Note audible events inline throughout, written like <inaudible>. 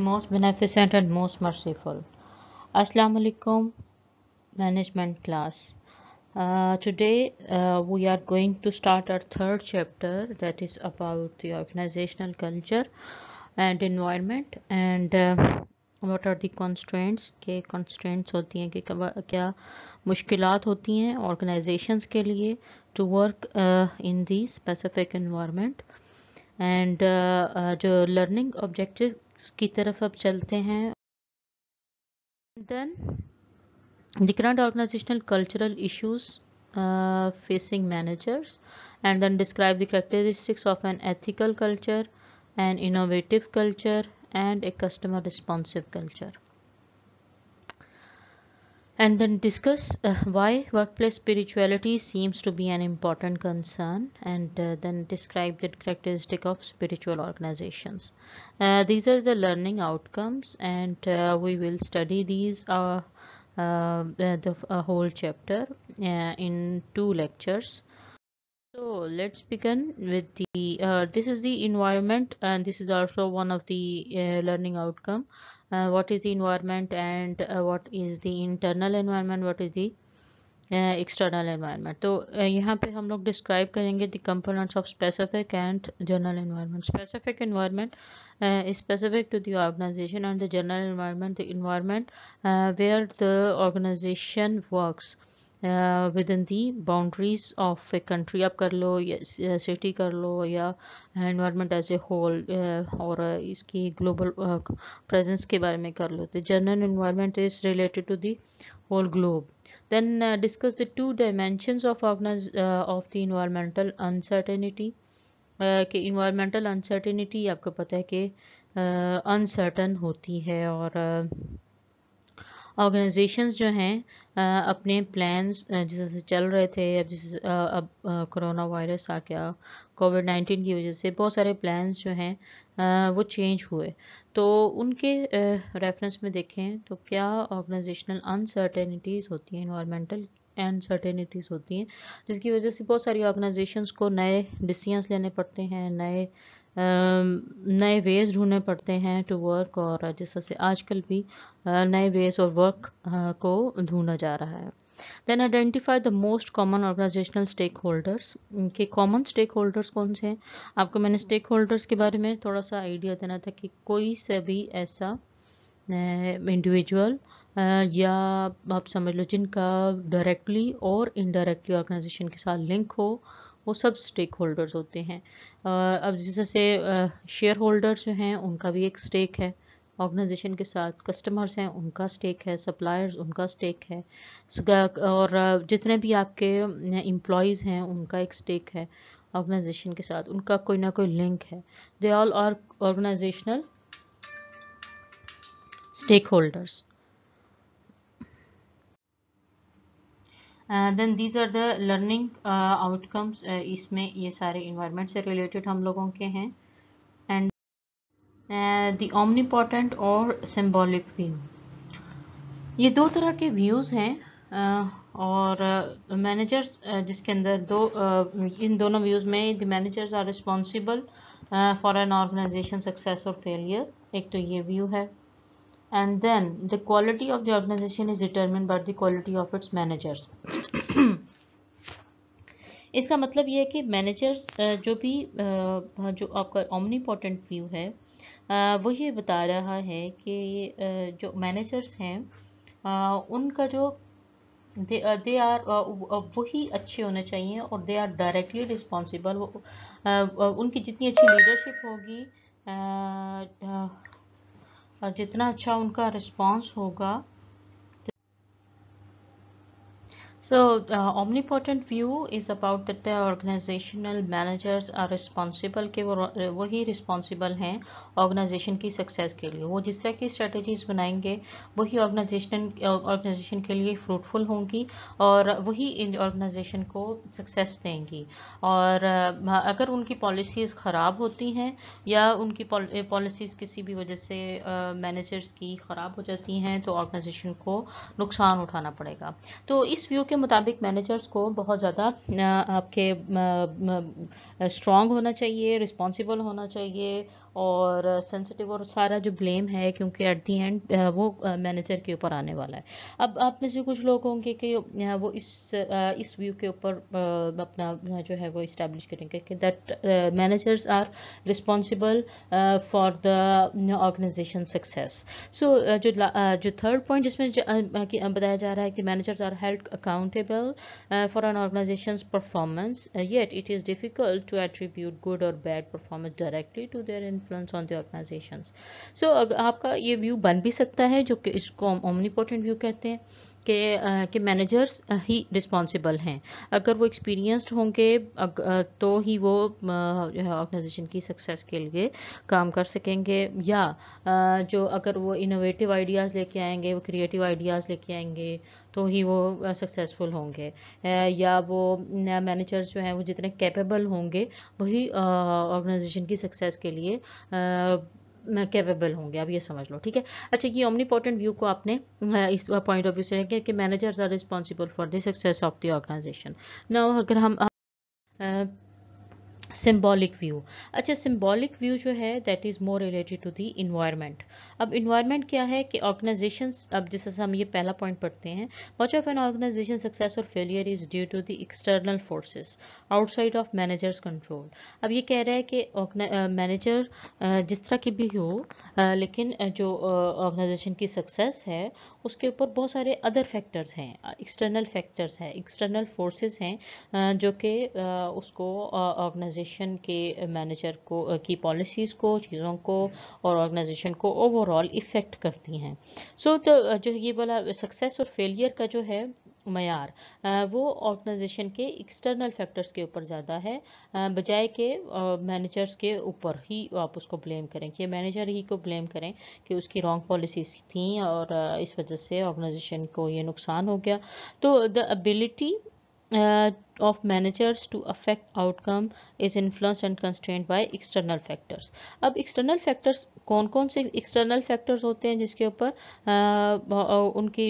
Most beneficent and most merciful अस्सलाम वालेकुम management class today we are going to start our third chapter that is about the organizational culture and environment and what are the constraints के constraints होती हैं कि क्या मुश्किल होती हैं ऑर्गेनाइजेशंस के लिए to work in the specific environment and जो लर्निंग ऑब्जेक्टिव की तरफ अब चलते हैं then the organizational cultural issues facing managers and then describe the characteristics of an ethical culture and innovative culture and a customer responsive culture and then discuss uh, why workplace spirituality seems to be an important concern and uh, then describe the characteristic of spiritual organizations uh, these are the learning outcomes and uh, we will study these uh, um, uh, the, whole chapter in two lectures so let's begin with the this is the environment and this is also one of the learning outcome uh, what is the environment and uh, what is the internal environment what is the uh, external environment? So uh, यहाँ पे हम describe the components of specific and general environment. Specific environment uh, is specific to the organization and the general environment the environment where the organization works within the boundaries of a country आप कर लो या city कर लो या environment as a whole और इसकी global presence uh, के बारे में कर लो तो general environment is related to the whole globe then discuss the two dimension of organize of the environmental uncertainty environmental uncertainty uh, कि आपको पता है कि अनसर्टन uh, होती है और uh, ऑर्गेनाइजेशंस जो हैं अपने प्लान्स जैसे चल रहे थे अब जैसे अब कोरोना वायरस आ गया कोविड नाइन्टीन की वजह से बहुत सारे प्लान्स जो हैं वो चेंज हुए तो उनके रेफरेंस में देखें तो क्या ऑर्गेनाइजेशनल अनसर्टेनिटीज़ होती हैं इन्वायरमेंटल अनसर्टेनिटीज़ होती हैं जिसकी वजह से बहुत सारी ऑर्गेनाइजेशंस को नए डिसीजंस लेने पड़ते हैं नए नए वेज ढूंढने पड़ते हैं टू वर्क और जिस तरह से आजकल भी नए वेज और वर्क को ढूंढा जा रहा है then identify the most common organizational stakeholders common stakeholders से हैं आपको मैंने स्टेक होल्डर्स के बारे में थोड़ा सा आइडिया देना था कि कोई सा भी ऐसा इंडिविजुअल या आप समझ लो जिनका डायरेक्टली और इनडायरेक्टली ऑर्गेनाइजेशन के साथ लिंक हो वो सब स्टेक होल्डर्स होते हैं अब जैसे शेयर होल्डर्स जो हैं उनका भी एक स्टेक है ऑर्गेनाइजेशन के साथ कस्टमर्स हैं उनका स्टेक है सप्लायर्स उनका स्टेक है और जितने भी आपके एम्प्लॉयज़ हैं उनका एक स्टेक है ऑर्गेनाइजेशन के साथ उनका कोई ना कोई लिंक है they all are organisational stakeholders then these are the learning outcomes इसमें ये सारे इन्वायरमेंट से रिलेटेड हम लोगों के हैं एंड द ओमनीपोटेंट और सिम्बॉलिक व्यू ये दो तरह के व्यूज़ हैं uh, और मैनेजर्स uh, uh, जिसके अंदर दो uh, इन दोनों व्यूज़ में the managers are responsible for an organization success और फेलियर एक तो ये व्यू है and then the quality of the organization is determined by the quality of its managers <clears throat> इसका मतलब यह है कि मैनेजर्स जो भी हाँ, जो आपका इम्पोर्टेंट व्यू है वो ये बता रहा है कि जो मैनेजर्स हैं उनका जो दे दे आर वही अच्छे होने चाहिए और दे आर डायरेक्टली रिस्पॉन्सिबल उनकी जितनी अच्छी लीडरशिप होगी जितना अच्छा उनका रिस्पॉन्स होगा So the uh, omnipotent view is about that the organizational managers are responsible ke वो hi responsible hain organization ki success ke liye वो jis tarah ki strategies बनाएंगे वही organization organization ke liye fruitful होंगी और वही in organization ko success dengi aur uh, agar unki policies ख़राब होती हैं या उनकी policies kisi bhi wajah se uh, managers ki kharab ho jati hain to organization ko nuksan uthana padega to is view के मुताबिक managers को बहुत ज़्यादा आपके स्ट्रॉन्ग होना चाहिए रिस्पॉन्सिबल होना चाहिए और सेंसिटिव और सारा जो ब्लेम है क्योंकि एट दी एंड वो मैनेजर के ऊपर आने वाला है अब आप में से कुछ लोग होंगे कि वो इस इस व्यू के ऊपर अपना जो है वो इस्टेब्लिश करेंगे कि that managers are responsible for the organization success so जो जो थर्ड पॉइंट जिसमें बताया जा रहा है कि managers are held accountable for an organization performance yet it is difficult like to attribute good or bad performance directly to their influence on the organizations so aapka ye view ban bhi sakta hai jo ki isko omnipotent view kehte hain के के managers ही responsible हैं अगर वो experienced होंगे तो ही वो organisation की success के लिए काम कर सकेंगे या जो अगर वो इनोवेटिव आइडियाज़ लेके आएंगे वो क्रिएटिव आइडियाज़ लेके आएंगे तो ही वो सक्सेसफुल होंगे या वो मैनेजर्स जो हैं वो जितने कैपेबल होंगे वही ऑर्गेनाइजेशन की सक्सेस के लिए कैपेबल होंगे अब ये समझ लो ठीक है अच्छा ये ओमनीपोर्टेंट व्यू को आपने इस पॉइंट ऑफ व्यू से रखें कि managers are responsible for the success of the organization ना अगर हम सिम्बॉलिक व्यू अच्छा सिम्बॉलिक व्यू जो है that is more related to the environment अब इन्वायरमेंट क्या है कि ऑर्गेनाइजेशन अब जैसे हम ये पहला पॉइंट पढ़ते हैं much of an organization success और failure is due to the external forces outside of managers control अब ये कह रहा है कि मैनेजर जिस तरह की भी हो लेकिन जो ऑर्गेनाइजेशन की सक्सेस है उसके ऊपर बहुत सारे अदर फैक्टर्स हैं एक्सटर्नल फैक्टर्स हैं एक्सटर्नल फोर्सेज हैं जो कि उसको ऑर्गेनाइजेशन ऑर्गेनाइजेशन के मैनेजर uh, को uh, की पॉलिसीज़ को चीज़ों को और ऑर्गेनाइजेशन को ओवरऑल इफ़ेक्ट करती हैं सो so, तो जो ये वाला सक्सेस और फेलियर का जो है मैार वो ऑर्गेनाइजेशन के एक्सटर्नल फैक्टर्स के ऊपर ज़्यादा है बजाय के मैनेजर्स के ऊपर ही आप उसको ब्लेम करें कि मैनेजर ही को ब्लेम करें कि उसकी रॉन्ग पॉलिसीज थी और इस वजह से ऑर्गेनाइजेशन को ये नुकसान हो गया तो the ability uh, of managers to affect outcome is influenced and constrained by external factors अब external factors कौन कौन से external factors होते हैं जिसके ऊपर उनकी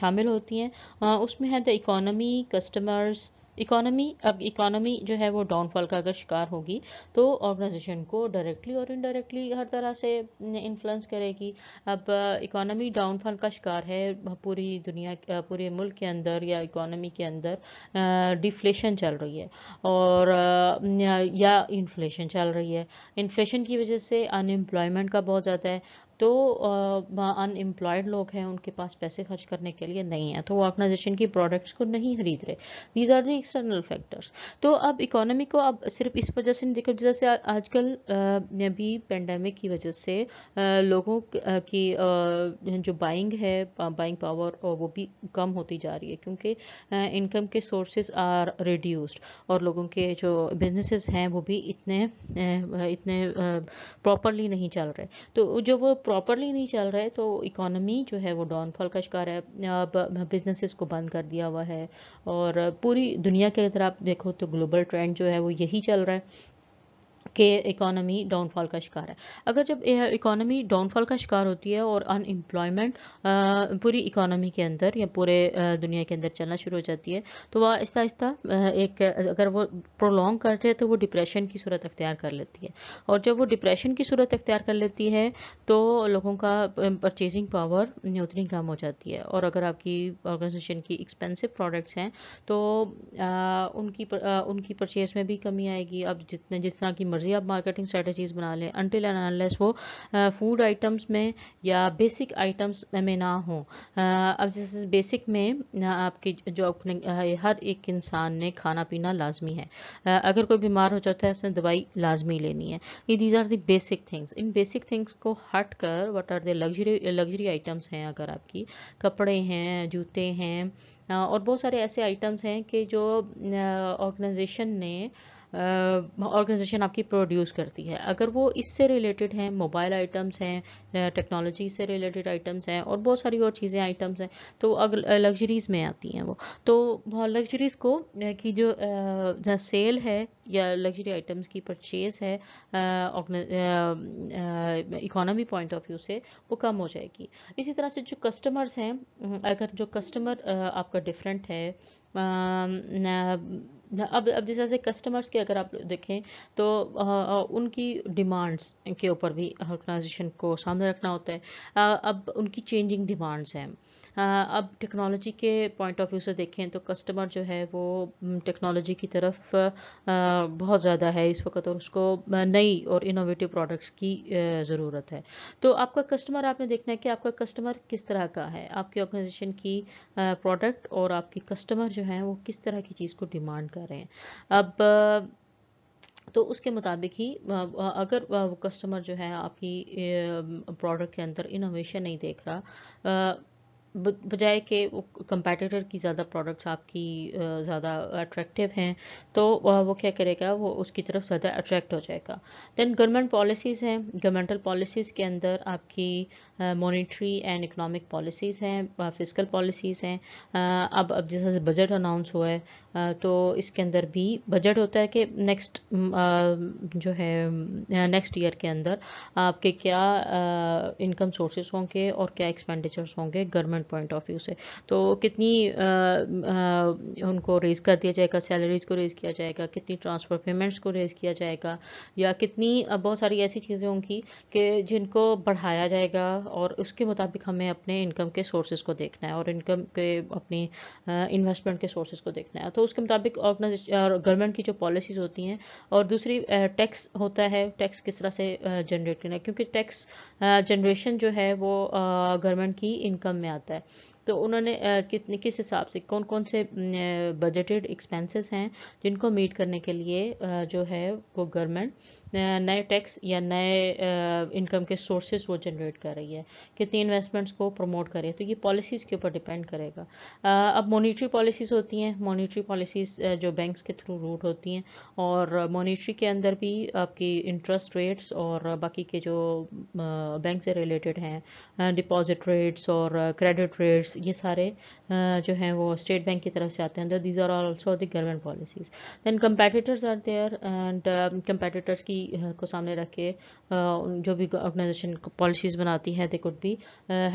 शामिल होती हैं उसमें है द इकोनॉमी कस्टमर्स इकोनॉमी अब इकोनॉमी जो है वो डाउनफॉल का अगर शिकार होगी तो ऑर्गेनाइजेशन को डायरेक्टली और इनडायरेक्टली हर तरह से इन्फ्लुएंस करेगी अब इकोनॉमी uh, डाउनफॉल का शिकार है पूरी दुनिया uh, पूरे मुल्क के अंदर या इकोनॉमी के अंदर डिफ्लेशन uh, चल रही है और या इन्फ्लेशन चल रही है इन्फ्लेशन की वजह से अनएम्प्लॉयमेंट का बहुत ज़्यादा है तो अनएम्प्लॉयड लोग हैं उनके पास पैसे खर्च करने के लिए नहीं है तो वो ऑर्गेनाइजेशन की प्रोडक्ट्स को नहीं खरीद रहे these are the external factors तो अब इकोनॉमी को अब सिर्फ इस वजह से नहीं देखो जैसे आजकल अभी पेंडेमिक की वजह से लोगों की जो बाइंग है बाइंग पावर वो भी कम होती जा रही है क्योंकि इनकम के सोर्सेज आर रिड्यूस्ड और लोगों के जो बिजनेसेस हैं वो भी इतने इतने प्रॉपरली नहीं चल रहे तो जो वो प्रॉपरली नहीं चल रहा है तो इकोनॉमी जो है वो डाउनफॉल का शिकार है अब बिजनेसेस को बंद कर दिया हुआ है और पूरी दुनिया के अगर आप देखो तो ग्लोबल ट्रेंड जो है वो यही चल रहा है के इकोनॉमी डाउनफॉल का शिकार है अगर जब इकोनॉमी डाउनफॉल का शिकार होती है और अनएम्प्लॉयमेंट पूरी इकोनॉमी के अंदर या पूरे दुनिया के अंदर चलना शुरू हो जाती है तो वह आहिस्ता आहिस्ता एक अगर वो प्रोलॉन्ग करते हैं तो वो डिप्रेशन की सूरत अख्तियार कर लेती है और जब वो डिप्रेशन की सूरत अख्तियार कर लेती है तो लोगों का परचेजिंग पावर उतनी कम हो जाती है और अगर आपकी ऑर्गेनाइजेशन की एक्सपेंसिव प्रोडक्ट्स हैं तो आ, उनकी आ, उनकी परचेज में भी कमी आएगी अब जितने जिस तरह की मर्ज़ी आप मार्केटिंग स्ट्रेटजीज़ बना लें अनटिल एंड अनलेस वो फूड आइटम्स में या बेसिक आइटम्स में ना हो अब जैसे बेसिक में आपकी जो अपने हर एक इंसान ने खाना पीना लाजमी है अगर कोई बीमार हो जाता है उसने दवाई लाजमी लेनी है ये these are the basic things इन बेसिक थिंग्स को हट कर what are the luxury luxury items हैं अगर आपकी कपड़े हैं जूते हैं और बहुत सारे ऐसे आइटम्स हैं कि जो ऑर्गेनाइजेशन ने ऑर्गेनाइजेशन आपकी प्रोड्यूस करती है अगर वो इससे रिलेटेड हैं मोबाइल आइटम्स हैं टेक्नोलॉजी से रिलेटेड आइटम्स हैं और बहुत सारी और चीज़ें आइटम्स हैं तो लग्जरीज़ में आती हैं वो तो लग्जरीज़ को की जो सेल है या लग्जरी आइटम्स की परचेज है इकोनॉमी पॉइंट ऑफ व्यू से वो कम हो जाएगी इसी तरह से जो कस्टमर्स हैं अगर जो कस्टमर आपका डिफरेंट है अब अब जैसे जैसे कस्टमर्स के अगर आप देखें तो आ, उनकी डिमांड्स के ऊपर भी ऑर्गेनाइजेशन को सामने रखना होता है आ, अब उनकी चेंजिंग डिमांड्स हैं अब टेक्नोलॉजी के पॉइंट ऑफ व्यू से देखें तो कस्टमर जो है वो टेक्नोलॉजी की तरफ बहुत ज़्यादा है इस वक्त और उसको नई और इनोवेटिव प्रोडक्ट्स की ज़रूरत है तो आपका कस्टमर आपने देखना है कि आपका कस्टमर किस तरह का है आपकी ऑर्गेनाइजेशन की प्रोडक्ट और आपके कस्टमर जो हैं वो किस तरह की चीज़ को डिमांड कर रहे हैं अब तो उसके मुताबिक ही अगर वो कस्टमर जो है आपकी प्रोडक्ट के अंदर इनोवेशन नहीं देख रहा बजाय कि कंपेटिटर की ज़्यादा प्रोडक्ट्स आपकी ज़्यादा अट्रैक्टिव हैं तो वो क्या करेगा वो उसकी तरफ ज़्यादा अट्रैक्ट हो जाएगा दैन गवर्नमेंट पॉलिसीज़ हैं गवर्नमेंटल पॉलिसीज़ के अंदर आपकी मॉनेटरी एंड इकोनॉमिक पॉलिसीज़ हैं फिजिकल पॉलिसीज़ हैं अब अब जैसे बजट अनाउंस हुआ है तो इसके अंदर भी बजट होता है कि नेक्स्ट जो है नेक्स्ट ईयर के अंदर आपके क्या इनकम सोर्सेज होंगे और क्या एक्सपेंडिचर्स होंगे गवर्नमेंट पॉइंट ऑफ व्यू से तो कितनी उनको रेज़ कर दिया जाएगा सैलरीज को रेज़ किया जाएगा कितनी ट्रांसफ़र पेमेंट्स को रेज़ किया जाएगा या कितनी बहुत सारी ऐसी चीज़ें होंगी कि जिनको बढ़ाया जाएगा और उसके मुताबिक हमें अपने इनकम के सोर्सेज को देखना है और इनकम के अपनी इन्वेस्टमेंट के सोर्सेज को देखना है तो तो उसके मुताबिक ऑर्गेनाइजेशन गवर्नमेंट की जो पॉलिसीज़ होती हैं और दूसरी टैक्स होता है टैक्स किस तरह से जनरेट करना है क्योंकि टैक्स जनरेशन जो है वो गवर्नमेंट की इनकम में आता है तो उन्होंने कितने किस हिसाब से कौन कौन से बजटेड एक्सपेंसेस हैं जिनको मीट करने के लिए जो है वो गवर्नमेंट नए टैक्स या नए इनकम के सोर्सेज वो जनरेट कर रही है कितनी इन्वेस्टमेंट्स को प्रमोट करे तो ये पॉलिसीज़ के ऊपर डिपेंड करेगा अब मॉनिटरी पॉलिसीज़ होती हैं मॉनिटरी पॉलिसीज़ जो बैंक्स के थ्रू रूट होती हैं और मॉनिटरी के अंदर भी आपकी इंटरेस्ट रेट्स और बाकी के जो बैंक से रिलेटेड हैं डिपॉजिट रेट्स और क्रेडिट रेट्स रेट्स ये सारे जो हैं वो स्टेट बैंक की तरफ से आते हैं these are also the government policies then competitors are there and competitors की को सामने रख के जो भी ऑर्गेनाइजेशन पॉलिसीज बनाती है दे कुड भी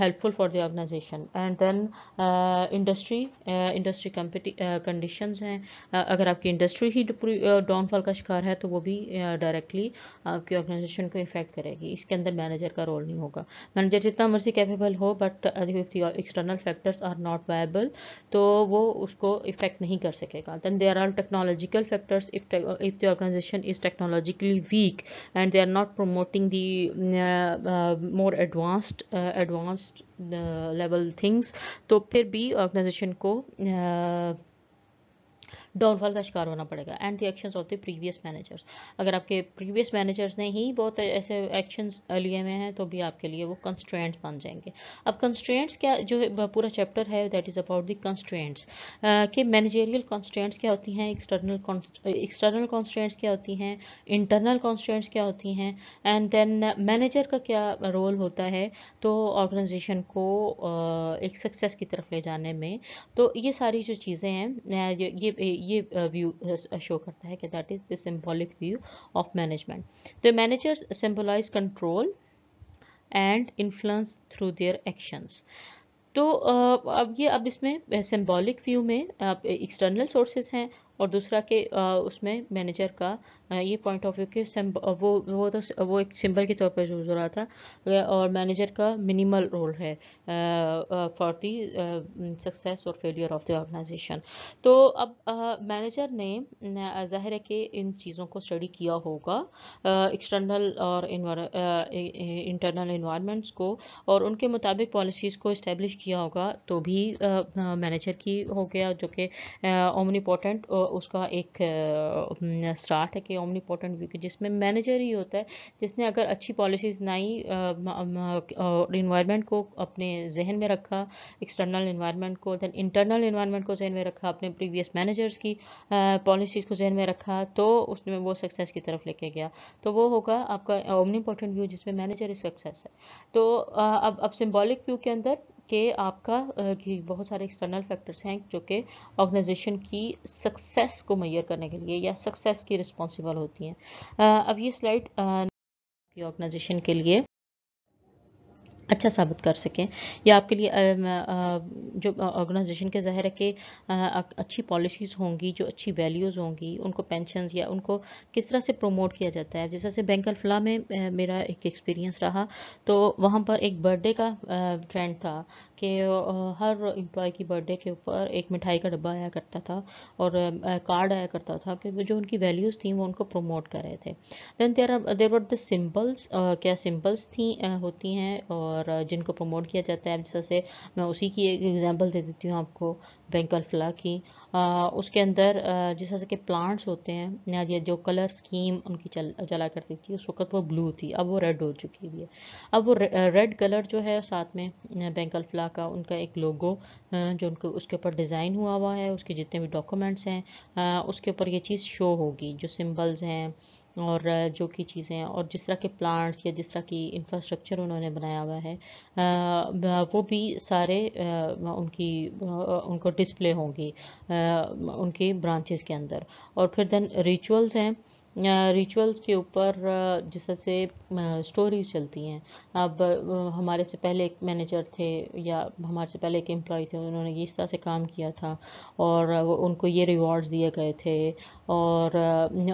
helpful for the organization and then industry industry condition हैं अगर आपकी इंडस्ट्री ही डाउनफॉल का शिकार है तो वो भी डायरेक्टली आपकी ऑर्गेनाइजेशन को इफेक्ट करेगी इसके अंदर मैनेजर का रोल नहीं होगा मैनेजर जितना मर्जी कैपेबल हो but external factors are not viable तो वो उसको इफेक्ट नहीं कर सकेगा then there are technological factors if if the organization is technologically weak and they are not promoting the more advanced advanced level things तो फिर भी ऑर्गेनाइजेशन को uh, डाउनफॉल का शिकार होना पड़ेगा and the actions of the previous managers अगर आपके प्रीवियस मैनेजर्स ने ही बहुत ऐसे एक्शंस लिए हुए हैं तो भी आपके लिए वो कंस्ट्रेंट्स बन जाएंगे अब कंस्ट्रेंट्स क्या जो पूरा चैप्टर है that is about the constraints के मैनेजेरियल कंस्ट्रेंट्स क्या होती हैं एक्सटर्नल एक्सटर्नल कॉन्स्टेंट्स क्या होती हैं इंटरनल कॉन्स्टेंट्स क्या होती हैं एंड देन मैनेजर का क्या रोल होता है तो ऑर्गेनाइजेशन को uh, एक सक्सेस की तरफ ले जाने में तो ये सारी जो चीज़ें हैं ये, ये ये व्यू शो करता है कि that is the symbolic view of management the managers symbolize control and influence through their actions तो अब ये अब इसमें सिंबॉलिक व्यू में एक्सटर्नल सोर्सेज हैं और दूसरा के उसमें मैनेजर का ये पॉइंट ऑफ व्यू के वो वो तो वो एक सिंबल के तौर पर यूज़ हो रहा था और मैनेजर का मिनिमल रोल है फॉर दी सक्सेस और फेलियर ऑफ द ऑर्गेनाइजेशन तो अब मैनेजर ने जाहिर है कि इन चीज़ों को स्टडी किया होगा एक्सटर्नल और इंटरनल इन्वायरमेंट्स को और उनके मुताबिक पॉलिसीज़ को इस्टेब्लिश किया होगा तो भी मैनेजर की हो गया जो कि ओमन इम्पोर्टेंट उसका एक स्टार्ट है कि होती है ओमनी पोर्टेंट व्यू की जिसमें मैनेजर ही होता है जिसने अगर अच्छी पॉलिसीज़ बनाई इन्वायरमेंट को अपने जहन में रखा एक्सटर्नल इन्वायरमेंट को दैन इंटरनल इन्वायरमेंट को जहन में रखा अपने प्रीवियस मैनेजर्स की पॉलिसीज़ को जहन में रखा तो उसमें वो सक्सेस की तरफ लेके गया तो वो होगा आपका ओमनी पोर्टेंट व्यू जिसमें मैनेजर इज सक्सेस है तो अब अब सिम्बॉलिक व्यू के अंदर कि आपका बहुत सारे एक्सटर्नल फैक्टर्स हैं जो कि ऑर्गेनाइजेशन की सक्सेस को मैयर करने के लिए या सक्सेस की रिस्पॉन्सिबल होती हैं अब ये स्लाइड ऑर्गेनाइजेशन के लिए अच्छा साबित कर सकें या आपके लिए जो ऑर्गेनाइजेशन के ज़ाहिर है कि अच्छी पॉलिसीज़ होंगी जो अच्छी वैल्यूज़ होंगी उनको पेंशन या उनको किस तरह से प्रमोट किया जाता है जैसे से बैंक अल्फला में मेरा एक एक्सपीरियंस रहा तो वहाँ पर एक बर्थडे का ट्रेंड था कि हर एम्प्लॉय की बर्थडे के ऊपर एक मिठाई का डब्बा आया करता था और कार्ड आया करता था कि जो उनकी वैल्यूज़ थी वो उनको प्रमोट कर रहे थे then there are there were the symbols क्या सिम्बल्स थी होती हैं और जिनको प्रमोट किया जाता है जैसे मैं उसी की एक एग्जाम्पल दे देती हूँ आपको बैंक अल्फला की उसके अंदर जिस तरह के प्लांट्स होते हैं या जो कलर स्कीम उनकी चल चला करती थी उस वक्त वो ब्लू थी अब वो रेड हो चुकी है अब वो रेड कलर जो है साथ में बैंक फ्ला का उनका एक लोगो जो उनको उसके ऊपर डिज़ाइन हुआ हुआ है उसके जितने भी डॉक्यूमेंट्स हैं उसके ऊपर ये चीज़ शो होगी जो सिम्बल्स हैं और जो कि चीज़ें हैं और जिस तरह के प्लांट्स या जिस तरह की इंफ्रास्ट्रक्चर उन्होंने बनाया हुआ है वो भी सारे उनकी उनको डिस्प्ले होंगी उनके ब्रांचेस के अंदर और फिर देन रिचुअल्स हैं रिचुअल्स के ऊपर जिससे स्टोरीज चलती हैं अब हमारे से पहले एक मैनेजर थे या हमारे से पहले एक एम्प्लॉय थे उन्होंने इस तरह से काम किया था और उनको ये रिवॉर्ड्स दिए गए थे और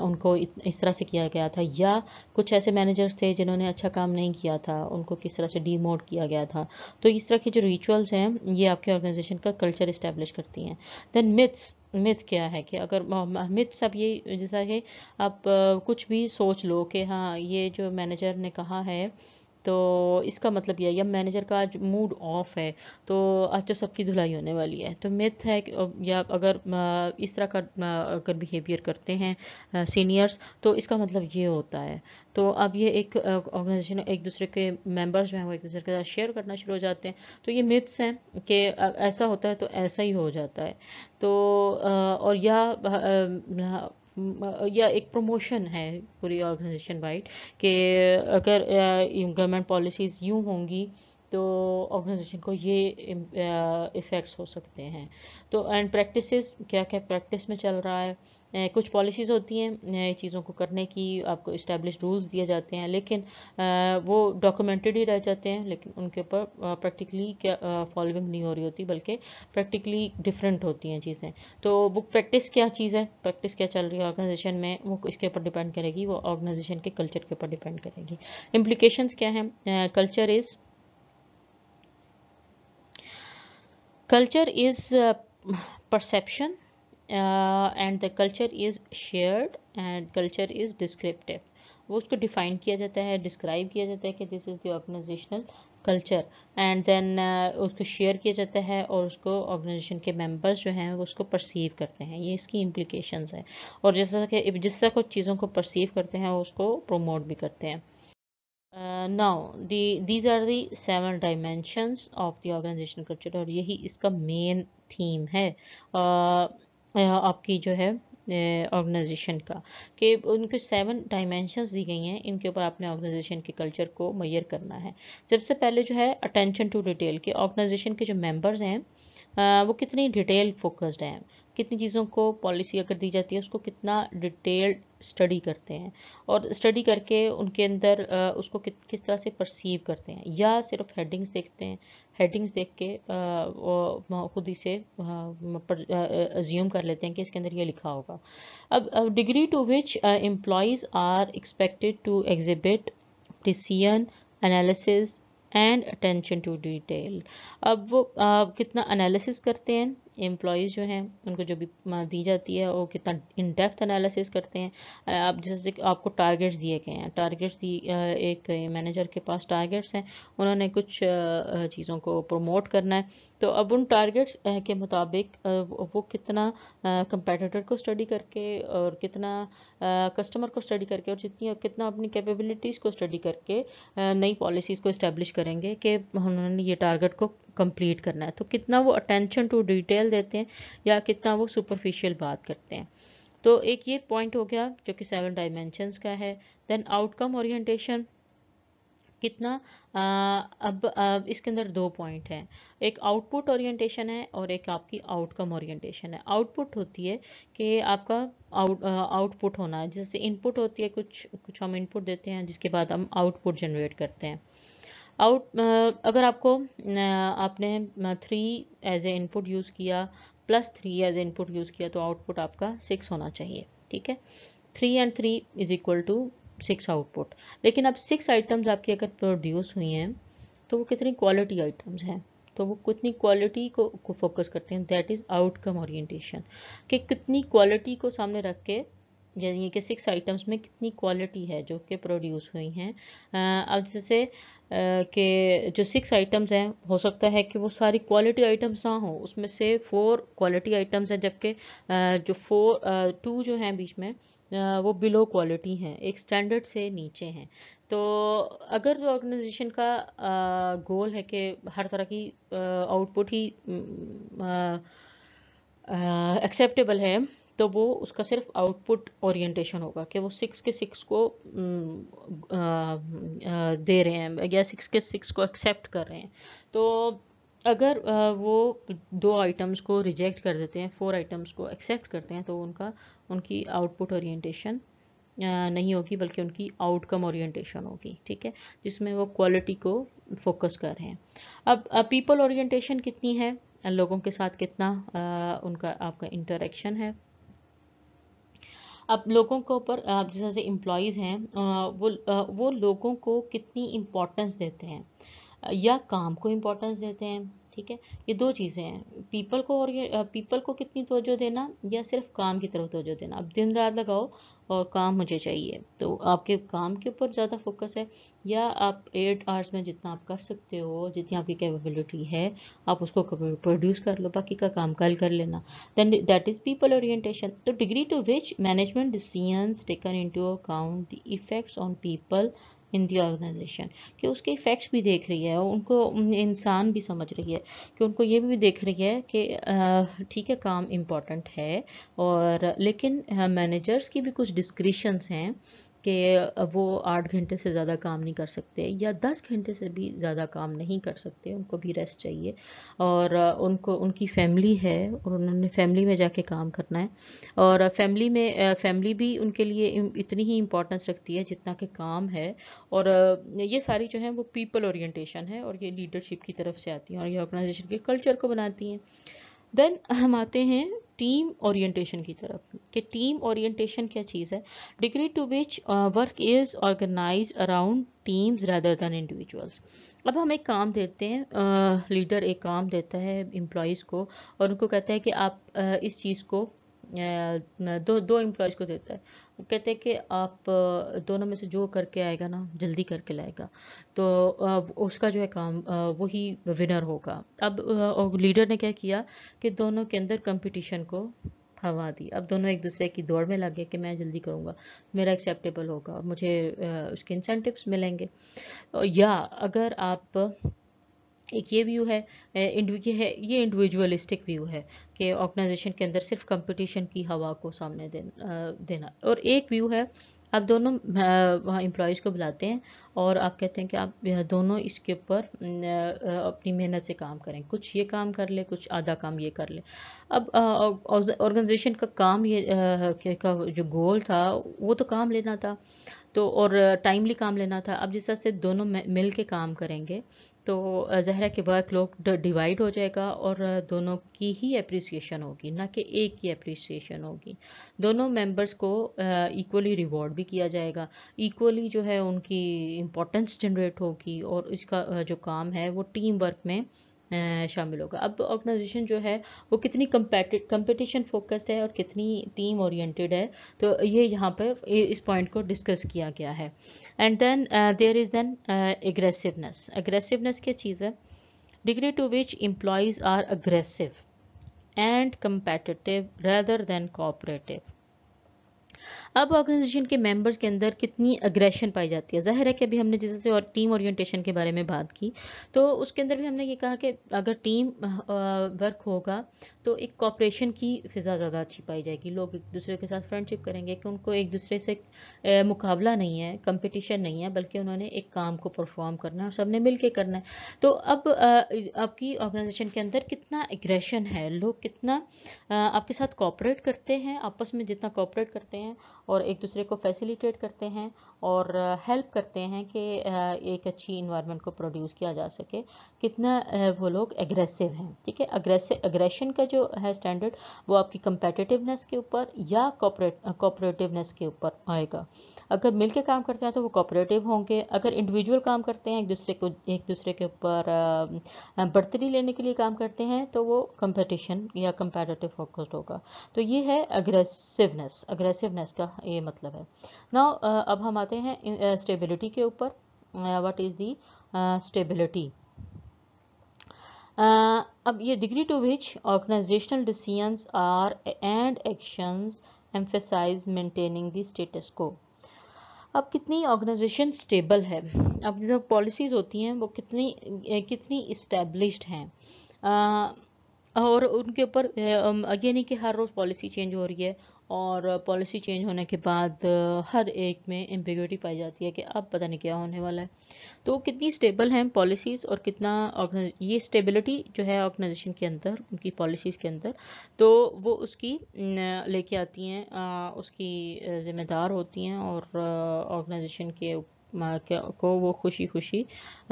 उनको इस तरह से किया गया था या कुछ ऐसे मैनेजर्स थे जिन्होंने अच्छा काम नहीं किया था उनको किस तरह से डीमोट किया गया था तो इस तरह के जो रिचुअल्स हैं ये आपके ऑर्गेनाइजेशन का कल्चर इस्टेब्लिश करती हैं देन मिथ्स मिथ क्या है कि अगर मिथ सब ये जैसा कि आप कुछ भी सोच लो कि हाँ ये जो मैनेजर ने कहा है तो इसका मतलब यह या मैनेजर का आज मूड ऑफ है तो आज तो सबकी धुलाई होने वाली है तो मिथ है या अगर इस तरह का अगर बिहेवियर करते हैं सीनियर्स तो इसका मतलब ये होता है तो अब ये एक ऑर्गेनाइजेशन एक दूसरे के मेंबर्स जो हैं वो एक दूसरे के साथ शेयर करना शुरू हो जाते हैं तो ये मिथ्स हैं कि ऐसा होता है तो ऐसा ही हो जाता है तो और यह या एक प्रमोशन है पूरी ऑर्गेनाइजेशन वाइड कि अगर गवर्नमेंट पॉलिसीज़ यूँ होंगी तो ऑर्गेनाइजेशन को ये इफ़ेक्ट्स हो सकते हैं तो एंड प्रैक्टिसेस क्या क्या प्रैक्टिस में चल रहा है कुछ पॉलिसीज़ होती हैं चीज़ों को करने की आपको इस्टेब्लिश रूल्स दिए जाते हैं लेकिन वो डॉक्यूमेंटेड ही रह जाते हैं लेकिन उनके ऊपर प्रैक्टिकली क्या फॉलोइंग नहीं हो रही होती बल्कि प्रैक्टिकली डिफरेंट होती हैं चीज़ें तो बुक प्रैक्टिस क्या चीज़ है प्रैक्टिस क्या चल रही है ऑर्गेनाइजेशन में वो इसके ऊपर डिपेंड करेगी वो ऑर्गेनाइजेशन के कल्चर के ऊपर डिपेंड करेगी इम्प्लीकेशन क्या हैं culture is culture is perception and the culture is shared and culture is descriptive वो उसको डिफाइन किया जाता है डिस्क्राइब किया जाता है कि this is the organizational culture and then उसको शेयर किया जाता है और उसको ऑर्गेनाइजेशन के मेंबर्स जो हैं वो उसको परसीव करते हैं ये इसकी इम्प्लिकेशंस हैं और जैसा कि जिस तरह कुछ चीज़ों को परसीव करते हैं उसको प्रोमोट भी करते हैं now these are the seven dimensions of the organization culture और यही इसका मेन थीम है uh, आपकी जो है ऑर्गेनाइजेशन का कि उनके सेवन डायमेंशंस दी गई हैं इनके ऊपर आपने ऑर्गेनाइजेशन के कल्चर को मैयर करना है सबसे पहले जो है अटेंशन टू डिटेल कि ऑर्गेनाइजेशन के जो मेंबर्स हैं वो कितनी डिटेल फोकस्ड हैं कितनी चीज़ों को पॉलिसी अगर दी जाती है उसको कितना डिटेल्ड स्टडी करते हैं और स्टडी करके उनके अंदर उसको कि, किस तरह से परसीव करते हैं या सिर्फ हेडिंग्स देखते हैं हेडिंग्स देख के खुद ही से ज्यूम कर लेते हैं कि इसके अंदर ये लिखा होगा अब degree to which employees are expected to exhibit precision analysis and attention to detail अब वो आ, कितना एनालिसिस करते हैं एम्प्लॉज़ जो हैं उनको जो भी दी जाती है वो कितना इन डेप्थ एनालिसिस करते हैं आप जैसे आपको टारगेट्स दिए गए हैं टारगेट्स दी एक मैनेजर के पास टारगेट्स हैं उन्होंने कुछ चीज़ों को प्रमोट करना है तो अब उन टारगेट्स के मुताबिक वो कितना कंपेटिटर को स्टडी करके और कितना कस्टमर को स्टडी करके और जितनी कितना अपनी कैपेबिलिटीज़ को स्टडी करके नई पॉलिसीज़ को इस्टेब्लिश करेंगे कि उन्होंने ये टारगेट को कंप्लीट करना है तो कितना वो अटेंशन टू डिटेल देते हैं या कितना वो सुपरफिशियल बात करते हैं तो एक ये पॉइंट हो गया जो कि सेवन डायमेंशंस का है देन आउटकम ओरिएंटेशन कितना आ, अब आ, इसके अंदर दो पॉइंट हैं एक आउटपुट ओरिएंटेशन है और एक आपकी आउटकम ओरिएंटेशन है आउटपुट होती है कि आपका आउट आउटपुट होना है जैसे इनपुट होती है कुछ कुछ हम इनपुट देते हैं जिसके बाद हम आउटपुट जनरेट करते हैं आउट uh, अगर आपको आपने three as a input use किया plus three as a input use किया तो आउटपुट आपका सिक्स होना चाहिए ठीक है three and three is equal to six output लेकिन अब सिक्स आइटम्स आपकी अगर प्रोड्यूस हुई हैं तो वो कितनी क्वालिटी आइटम्स हैं तो वो कितनी क्वालिटी को, को फोकस करते हैं दैट इज़ आउटकम ओरिएंटेशन कि कितनी क्वालिटी को सामने रख के यानी कि सिक्स आइटम्स में कितनी क्वालिटी है जो कि प्रोड्यूस हुई हैं अब जैसे कि जो सिक्स आइटम्स हैं हो सकता है कि वो सारी क्वालिटी आइटम्स ना हो उसमें से फोर क्वालिटी आइटम्स हैं जबकि जो फोर टू जो हैं बीच में वो बिलो क्वालिटी हैं एक स्टैंडर्ड से नीचे हैं तो अगर जो ऑर्गेनाइजेशन का गोल है कि हर तरह की आउटपुट ही एक्सेप्टेबल है तो वो उसका सिर्फ आउटपुट ओरिएंटेशन होगा कि वो सिक्स के सिक्स को mm, दे रहे हैं या सिक्स के सिक्स को एक्सेप्ट कर रहे हैं तो अगर वो दो आइटम्स को रिजेक्ट कर देते हैं फोर आइटम्स को एक्सेप्ट करते हैं तो उनका उनकी आउटपुट ओरिएंटेशन नहीं होगी बल्कि उनकी आउटकम ओरिएंटेशन होगी ठीक है जिसमें वो क्वालिटी को फोकस कर रहे हैं अब पीपल ओरिएंटेशन कितनी है लोगों के साथ कितना आ, उनका आपका इंटरेक्शन है अब लोगों को ऊपर आप जैसे इम्प्लॉयज़ हैं वो वो लोगों को कितनी इम्पोर्टेंस देते हैं या काम को इम्पोर्टेंस देते हैं ठीक है ये दो चीज़ें हैं पीपल को और ये पीपल को कितनी तोजो देना या सिर्फ काम की तरफ तोजो देना अब दिन रात लगाओ और काम मुझे चाहिए तो आपके काम के ऊपर ज़्यादा फोकस है या आप एट आवर्स में जितना आप कर सकते हो जितनी आपकी कैपेबिलिटी है आप उसको प्रोड्यूस कर लो बाकी का काम कल कर लेना then that is people orientation तो degree to which management decisions taken into account the effects on people in the organization कि उसके इफ़ेक्ट्स भी देख रही है उनको इंसान भी समझ रही है कि उनको ये भी देख रही है कि ठीक है काम इम्पॉर्टेंट है और लेकिन मैनेजर्स की भी कुछ डिस्क्रिशंस हैं कि वो आठ घंटे से ज़्यादा काम नहीं कर सकते या दस घंटे से भी ज़्यादा काम नहीं कर सकते उनको भी रेस्ट चाहिए और उनको उनकी फैमिली है और उन्होंने फैमिली में जाके काम करना है और फैमिली में फैमिली भी उनके लिए इतनी ही इम्पोर्टेंस रखती है जितना कि काम है और ये सारी जो है वो पीपल ओरिएंटेशन है और ये लीडरशिप की तरफ से आती हैं और ये ऑर्गेनाइजेशन के कल्चर को बनाती हैं देन हम आते हैं टीम ओरिएंटेशन की तरफ कि टीम ओरिएंटेशन क्या चीज़ है degree to which work is organize around teams rather than individuals अब हम एक काम देते हैं लीडर uh, एक काम देता है एम्प्लॉयज़ को और उनको कहता है कि आप uh, इस चीज़ को uh, दो दो एम्प्लॉयज़ को देता है वो कहते हैं कि आप दोनों में से जो करके आएगा ना जल्दी करके लाएगा तो उसका जो है काम वही विनर होगा अब लीडर ने क्या किया कि दोनों के अंदर कंपटीशन को हवा दी अब दोनों एक दूसरे की दौड़ में लग गए कि मैं जल्दी करूँगा मेरा एक्सेप्टेबल होगा और मुझे उसके इंसेंटिव्स मिलेंगे या अगर आप एक ये व्यू है ये है ये इंडिविजुअलिस्टिक व्यू है कि ऑर्गेनाइजेशन के अंदर सिर्फ कंपटीशन की हवा को सामने देना और एक व्यू है आप दोनों वहाँ एम्प्लॉयज़ को बुलाते हैं और आप कहते हैं कि आप दोनों इसके ऊपर अपनी मेहनत से काम करें कुछ ये काम कर ले कुछ आधा काम ये कर ले अब ऑर्गेनाइजेशन का काम ये का जो गोल था वो तो काम लेना था तो और टाइमली काम लेना था अब जिस तरह से दोनों मिल के काम करेंगे तो ज़हरा के कि लोग डिवाइड हो जाएगा और दोनों की ही अप्रिसिएशन होगी ना कि एक की अप्रिसिएशन होगी दोनों मेंबर्स को इक्वली रिवॉर्ड भी किया जाएगा इक्वली जो है उनकी इम्पोर्टेंस जनरेट होगी और इसका जो काम है वो टीम वर्क में शामिल होगा अब ऑर्गेनाइजेशन जो है वो कितनी कंपटीशन फोकस्ड है और कितनी टीम ओरिएंटेड है तो ये यहाँ पर इस पॉइंट को डिस्कस किया गया है and then there is then aggressiveness aggressiveness क्या चीज़ है degree to which employees are aggressive and competitive rather than cooperative अब ऑर्गेनाइजेशन के मेंबर्स के अंदर कितनी अग्रेशन पाई जाती है जाहिर है कि अभी हमने जैसे और टीम ओरिएंटेशन के बारे में बात की तो उसके अंदर भी हमने ये कहा कि अगर टीम वर्क होगा तो एक कॉपरेशन की फ़िज़ा ज़्यादा अच्छी पाई जाएगी लोग एक दूसरे के साथ फ्रेंडशिप करेंगे कि उनको एक दूसरे से मुकाबला नहीं है कंपटीशन नहीं है बल्कि उन्होंने एक काम को परफॉर्म करना है और सबने मिल के करना है तो अब आपकी ऑर्गेनाइजेशन के अंदर कितना एग्रेशन है लोग कितना आपके साथ कॉपरेट करते हैं आपस में जितना कॉपरेट करते हैं और एक दूसरे को फैसिलिटेट करते हैं और हेल्प uh, करते हैं कि uh, एक अच्छी इन्वायरमेंट को प्रोड्यूस किया जा सके कितना uh, वो लोग एग्रेसिव हैं ठीक है अग्रेसिव एग्रेशन का जो है स्टैंडर्ड वो आपकी कंपेटिटिवनेस के ऊपर या कॉपरेटिवनेस के ऊपर आएगा अगर मिल के काम करते हैं तो वो कॉपरेटिव होंगे अगर इंडिविजुअल काम करते हैं एक दूसरे को एक दूसरे के ऊपर बढ़तरी लेने के लिए काम करते हैं तो वो कंपटीशन या कंपेरेटिव फोकस्ड होगा तो ये है अग्रेसिवनेस अग्रेसिवनेस का ये मतलब है ना अब हम आते हैं स्टेबिलिटी के ऊपर वट इज़ दी स्टेबिलिटी अब ये degree to which organizational decisions are and actions emphasize maintaining the status quo अब कितनी ऑर्गेनाइजेशन स्टेबल है अब जो पॉलिसीज़ होती हैं वो कितनी कितनी इस्टेब्लिश्ड हैं और उनके ऊपर ये नहीं कि हर रोज़ पॉलिसी चेंज हो रही है और पॉलिसी चेंज होने के बाद हर एक में एम्बिग्यूटी पाई जाती है कि अब पता नहीं क्या होने वाला है तो कितनी स्टेबल हैं पॉलिसीज़ और कितना ये स्टेबिलिटी जो है ऑर्गेनाइजेशन के अंदर उनकी पॉलिसीज़ के अंदर तो वो उसकी लेके आती हैं उसकी ज़िम्मेदार होती हैं और ऑर्गेनाइजेशन के को वो खुशी खुशी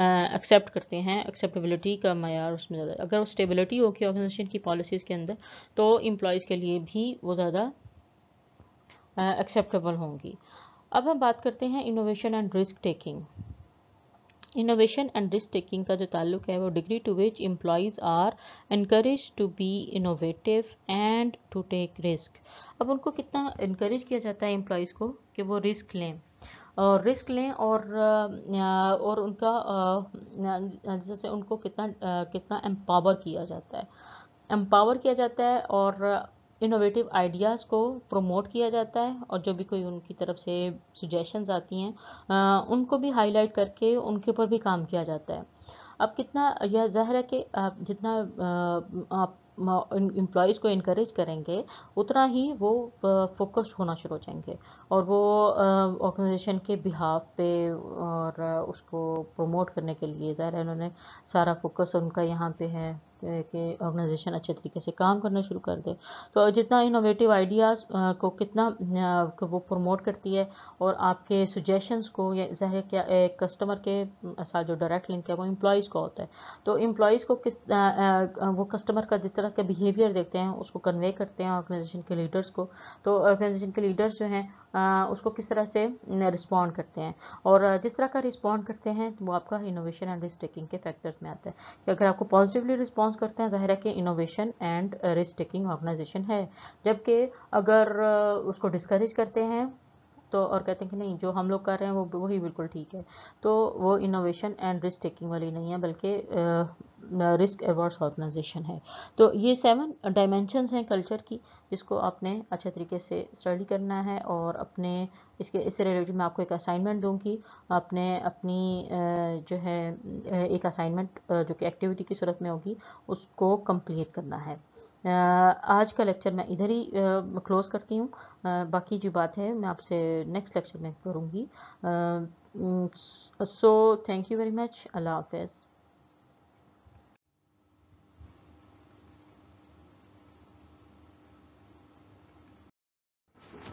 एक्सेप्ट करते हैं एक्सेप्टेबिलिटी का मैार उसमें ज़्यादा अगर वो स्टेबिलिटी होगी ऑर्गेनाइजेशन की पॉलिसीज़ के अंदर तो एम्प्लॉज़ के लिए भी वो ज़्यादा एक्सेप्टेबल होंगी अब हम बात करते हैं innovation and risk taking innovation and risk taking का जो ताल्लुक है वो degree to which employees are encouraged to be innovative and to take risk अब उनको कितना इनक्रेज किया जाता है एम्प्लॉज को कि वो रिस्क लें और रिस्क लें और और उनका जैसे उनको कितना कितना एम्पावर किया जाता है एम्पावर किया जाता है और इनोवेटिव आइडियाज़ को प्रमोट किया जाता है और जो भी कोई उनकी तरफ से सुजेशंस आती हैं उनको भी हाईलाइट करके उनके ऊपर भी काम किया जाता है अब कितना यह ज़ाहिर है कि आप जितना आप एम्प्लॉज़ को इनक्रेज करेंगे उतना ही वो फोकस्ड होना शुरू हो जाएंगे और वो ऑर्गेनाइजेशन के बिहाफ पे और उसको प्रमोट करने के लिए ज़ाहिर है उन्होंने सारा फोकस उनका यहाँ पे है कि ऑर्गेनाइजेशन अच्छे तरीके से काम करना शुरू कर दे तो जितना इनोवेटिव आइडियाज़ को कितना वो प्रमोट करती है और आपके सुजेशंस को या जहर क्या कस्टमर के साथ जो डायरेक्ट लिंक है वो एम्प्लॉयज़ का होता है तो एम्प्लॉयज़ को किस वो कस्टमर का जिस तरह का बिहेवियर देखते हैं उसको कन्वे करते हैं ऑर्गेनाइजेशन के लीडर्स को तो ऑर्गेनाइजेशन के लीडर्स जो हैं उसको किस तरह से रिस्पॉन्ड करते हैं और जिस तरह का रिस्पॉन्ड करते हैं तो वो आपका इनोवेशन एंड रिस्क टेकिंग के फैक्टर्स में आता है कि अगर आपको पॉजिटिवली रिस्पॉन्स रिस्पॉन्स करते हैं ज़ाहिर है कि innovation and risk taking organization है जबकि अगर उसको डिस्करेज करते हैं तो और कहते हैं कि नहीं जो हम लोग कर रहे हैं वो वही बिल्कुल ठीक है तो वो इनोवेशन एंड रिस्क टेकिंग वाली नहीं है बल्कि रिस्क एवॉर्ड्स ऑर्गेनाइजेशन है तो ये सेवन डायमेंशंस हैं कल्चर की जिसको आपने अच्छे तरीके से स्टडी करना है और अपने इसके इससे रिलेटेड मैं आपको एक असाइनमेंट दूंगी आपने अपनी जो है एक असाइनमेंट जो कि एक्टिविटी की सूरत में होगी उसको कंप्लीट करना है आज का लेक्चर मैं इधर ही क्लोज़ करती हूँ बाकी जो बात है मैं आपसे नेक्स्ट लेक्चर में करूँगी so thank you very much अल्लाह हाफिज़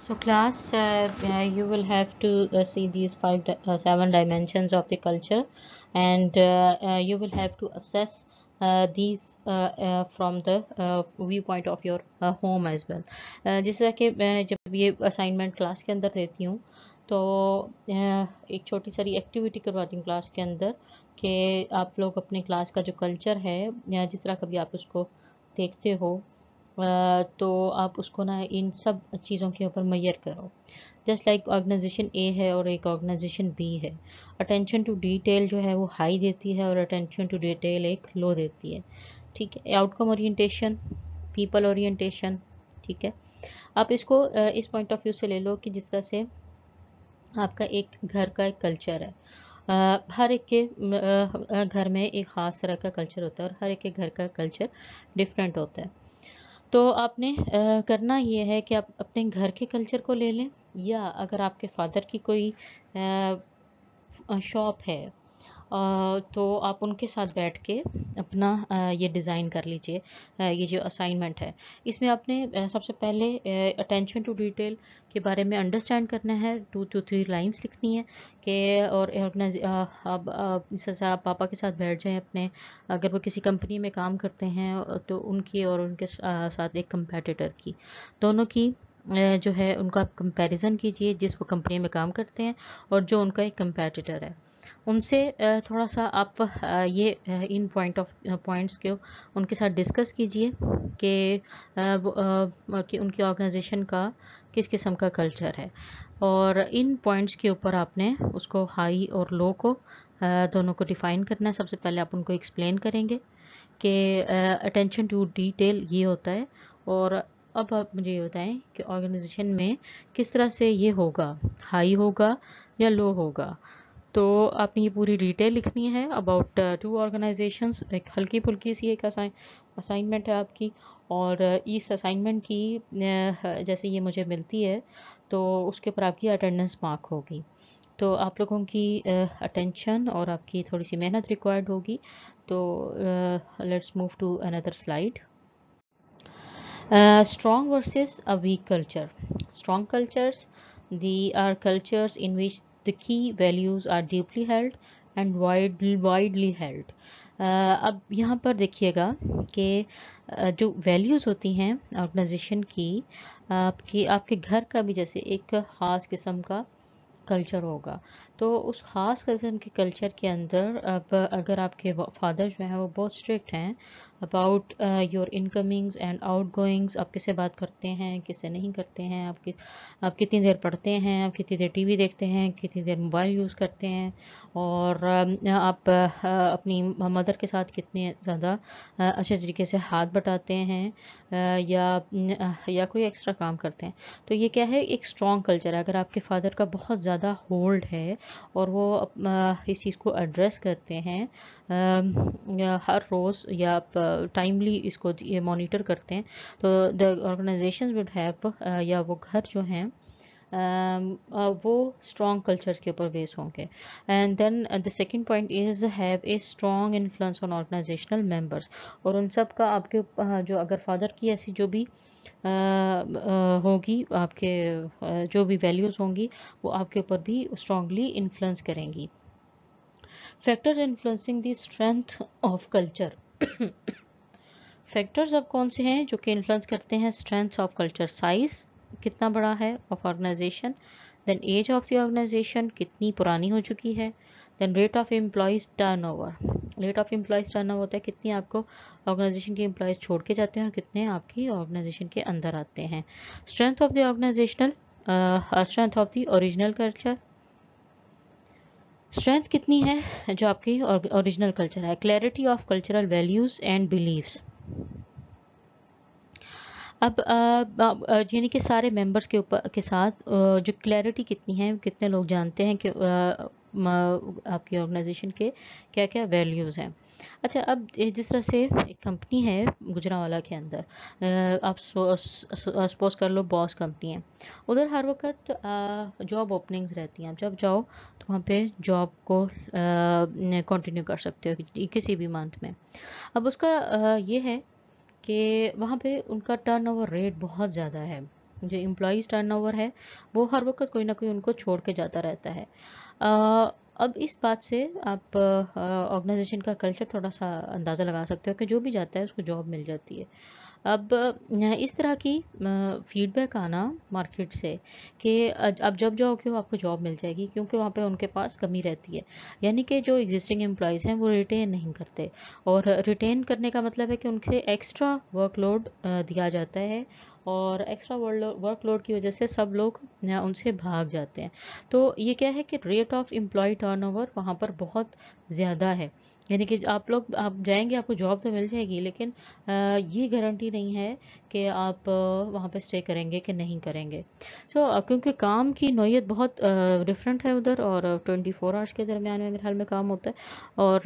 so class uh, you will have to uh, see these five di uh, seven dimensions of the culture uh, and uh, uh, you will have to assess uh, these from the viewpoint of your home as well जिस तरह के मैं जब ये assignment class के अंदर देती हूँ तो एक छोटी सारी एक्टिविटी करवाती हूँ क्लास के अंदर कि आप लोग अपने क्लास का जो कल्चर है जिस तरह कभी आप उसको देखते हो तो आप उसको ना इन सब चीज़ों के ऊपर मैयर करो जस्ट लाइक ऑर्गेनाइजेशन ए है और एक ऑर्गेनाइजेशन बी है अटेंशन टू डिटेल जो है वो हाई देती है और अटेंशन टू डिटेल एक लो देती है ठीक है आउटकम ओरिएंटेशन पीपल ओरिएंटेशन ठीक है आप इसको इस पॉइंट ऑफ व्यू से ले लो कि जिस तरह से आपका एक घर का एक कल्चर है आ, हर एक के घर में एक ख़ास तरह का कल्चर होता है और हर एक के घर का कल्चर डिफरेंट होता है तो आपने करना ये है कि आप अपने घर के कल्चर को ले लें या अगर आपके फादर की कोई शॉप है तो आप उनके साथ बैठ के अपना ये डिज़ाइन कर लीजिए ये जो असाइनमेंट है इसमें आपने सबसे पहले अटेंशन टू डिटेल के बारे में अंडरस्टैंड करना है टू टू थ्री लाइंस लिखनी है कि और अब जैसे आप पापा के साथ बैठ जाएं अपने अगर वो किसी कंपनी में काम करते हैं तो उनकी और उनके साथ एक कंपेटिटर की दोनों की जो है उनका आप कंपैरिजन कीजिए जिस वो कंपनी में काम करते हैं और जो उनका एक कंपेटिटर है उनसे थोड़ा सा आप ये इन पॉइंट ऑफ पॉइंट्स के उनके साथ डिस्कस कीजिए कि, कि उनकी ऑर्गेनाइजेशन का किस किस्म का कल्चर है और इन पॉइंट्स के ऊपर आपने उसको हाई और लो को दोनों को डिफ़ाइन करना है सबसे पहले आप उनको एक्सप्लेन करेंगे कि अटेंशन टू डिटेल ये होता है और अब आप मुझे ये बताएं कि ऑर्गेनाइजेशन में किस तरह से ये होगा हाई होगा या लो होगा तो आपने ये पूरी डिटेल लिखनी है अबाउट टू ऑर्गेनाइजेशन एक हल्की फुल्की सी एक असाइनमेंट है आपकी और uh, इस असाइनमेंट की uh, जैसे ये मुझे मिलती है तो उसके ऊपर आपकी अटेंडेंस मार्क होगी तो आप लोगों की अटेंशन uh, और आपकी थोड़ी सी मेहनत रिक्वायर्ड होगी तो let's move to another slide strong versus a weak culture strong cultures the are cultures in which the key values are deeply held and widely widely held uh, अब यहाँ पर देखिएगा कि uh, जो वैल्यूज़ होती हैं ऑर्गेनाइजेशन की आपकी आपके घर का भी जैसे एक ख़ास किस्म का कल्चर होगा तो उस ख़ास कज़न के कल्चर के अंदर अब अगर आपके फादर जो हैं वो बहुत स्ट्रिक्ट हैं about your incomings and out goings आप किससे बात करते हैं किससे नहीं करते हैं आप किस आप कितनी देर पढ़ते हैं आप कितनी देर टीवी देखते हैं कितनी देर मोबाइल यूज़ करते हैं और um, आप uh, अपनी मदर के साथ कितने ज़्यादा uh, अच्छे तरीके से हाथ बटाते हैं uh, या या कोई एक्स्ट्रा काम करते हैं तो ये क्या है एक स्ट्रॉन्ग कल्चर है अगर आपके फादर का बहुत ज़्यादा होल्ड है और वो इस चीज़ को एड्रेस करते हैं हर रोज़ या टाइमली इसको मॉनिटर करते हैं तो द ऑर्गेनाइजेशंस वुड हैव या वो घर जो हैं Um, uh, वो स्ट्रॉन्ग कल्चर्स के ऊपर बेस होंगे and then the second point is have a strong influence on organizational members और उन सब का आपके uh, जो अगर फादर की ऐसी जो भी uh, होगी आपके जो भी वैल्यूज़ होंगी वो आपके ऊपर भी स्ट्रांगली इन्फ्लुएंस करेंगी factors influencing the strength of culture factors अब कौन से हैं जो कि इन्फ्लुएंस करते हैं स्ट्रेंथ ऑफ कल्चर साइज कितना बड़ा है of organization then age of the organization कितनी पुरानी हो चुकी है then rate of employees over rate of employees over होता है कितनी आपको ऑर्गेनाइजेशन के एम्प्लॉयज़ छोड़ के जाते हैं और कितने आपकी ऑर्गेनाइजेशन के अंदर आते हैं strength of the organizational strength of the original culture strength कितनी है जो आपकी ओरिजिनल कल्चर है clarity of cultural values and beliefs अब यानी कि सारे मेंबर्स के ऊपर के साथ जो क्लैरिटी कितनी है कितने लोग जानते हैं कि आपकी ऑर्गेनाइजेशन के क्या क्या वैल्यूज़ हैं अच्छा अब जिस तरह से एक कंपनी है गुजरावाला के अंदर आप सपोज कर लो बॉस कंपनी है उधर हर वक्त जॉब ओपनिंग्स रहती हैं जब जाओ तो वहाँ पे जॉब को कंटिन्यू कर सकते हो किसी भी मंथ में अब उसका ये है कि वहाँ पे उनका टर्नओवर रेट बहुत ज़्यादा है जो टर्न टर्नओवर है वो हर वक्त कोई ना कोई उनको छोड़ के जाता रहता है आ, अब इस बात से आप ऑर्गेनाइजेशन का कल्चर थोड़ा सा अंदाज़ा लगा सकते हो कि जो भी जाता है उसको जॉब मिल जाती है अब इस तरह की फीडबैक आना मार्केट से कि अब जब जाओगे आपको जॉब मिल जाएगी क्योंकि वहाँ पे उनके पास कमी रहती है यानी कि जो एग्जिस्टिंग एम्प्लॉयज़ हैं वो रिटेन नहीं करते और रिटेन करने का मतलब है कि उनसे एक्स्ट्रा वर्कलोड दिया जाता है और एक्स्ट्रा वर्कलोड की वजह से सब लोग उनसे भाग जाते हैं तो ये क्या है कि रेट ऑफ एम्प्लॉय टर्नओवर वहाँ पर बहुत ज़्यादा है यानी कि आप लोग आप जाएंगे आपको जॉब तो मिल जाएगी लेकिन ये गारंटी नहीं है कि आप वहाँ पे स्टे करेंगे कि नहीं करेंगे सो so, क्योंकि काम की नोयत बहुत डिफरेंट है उधर और 24 फोर आवर्स के दरमियान में मेरे हाल में काम होता है और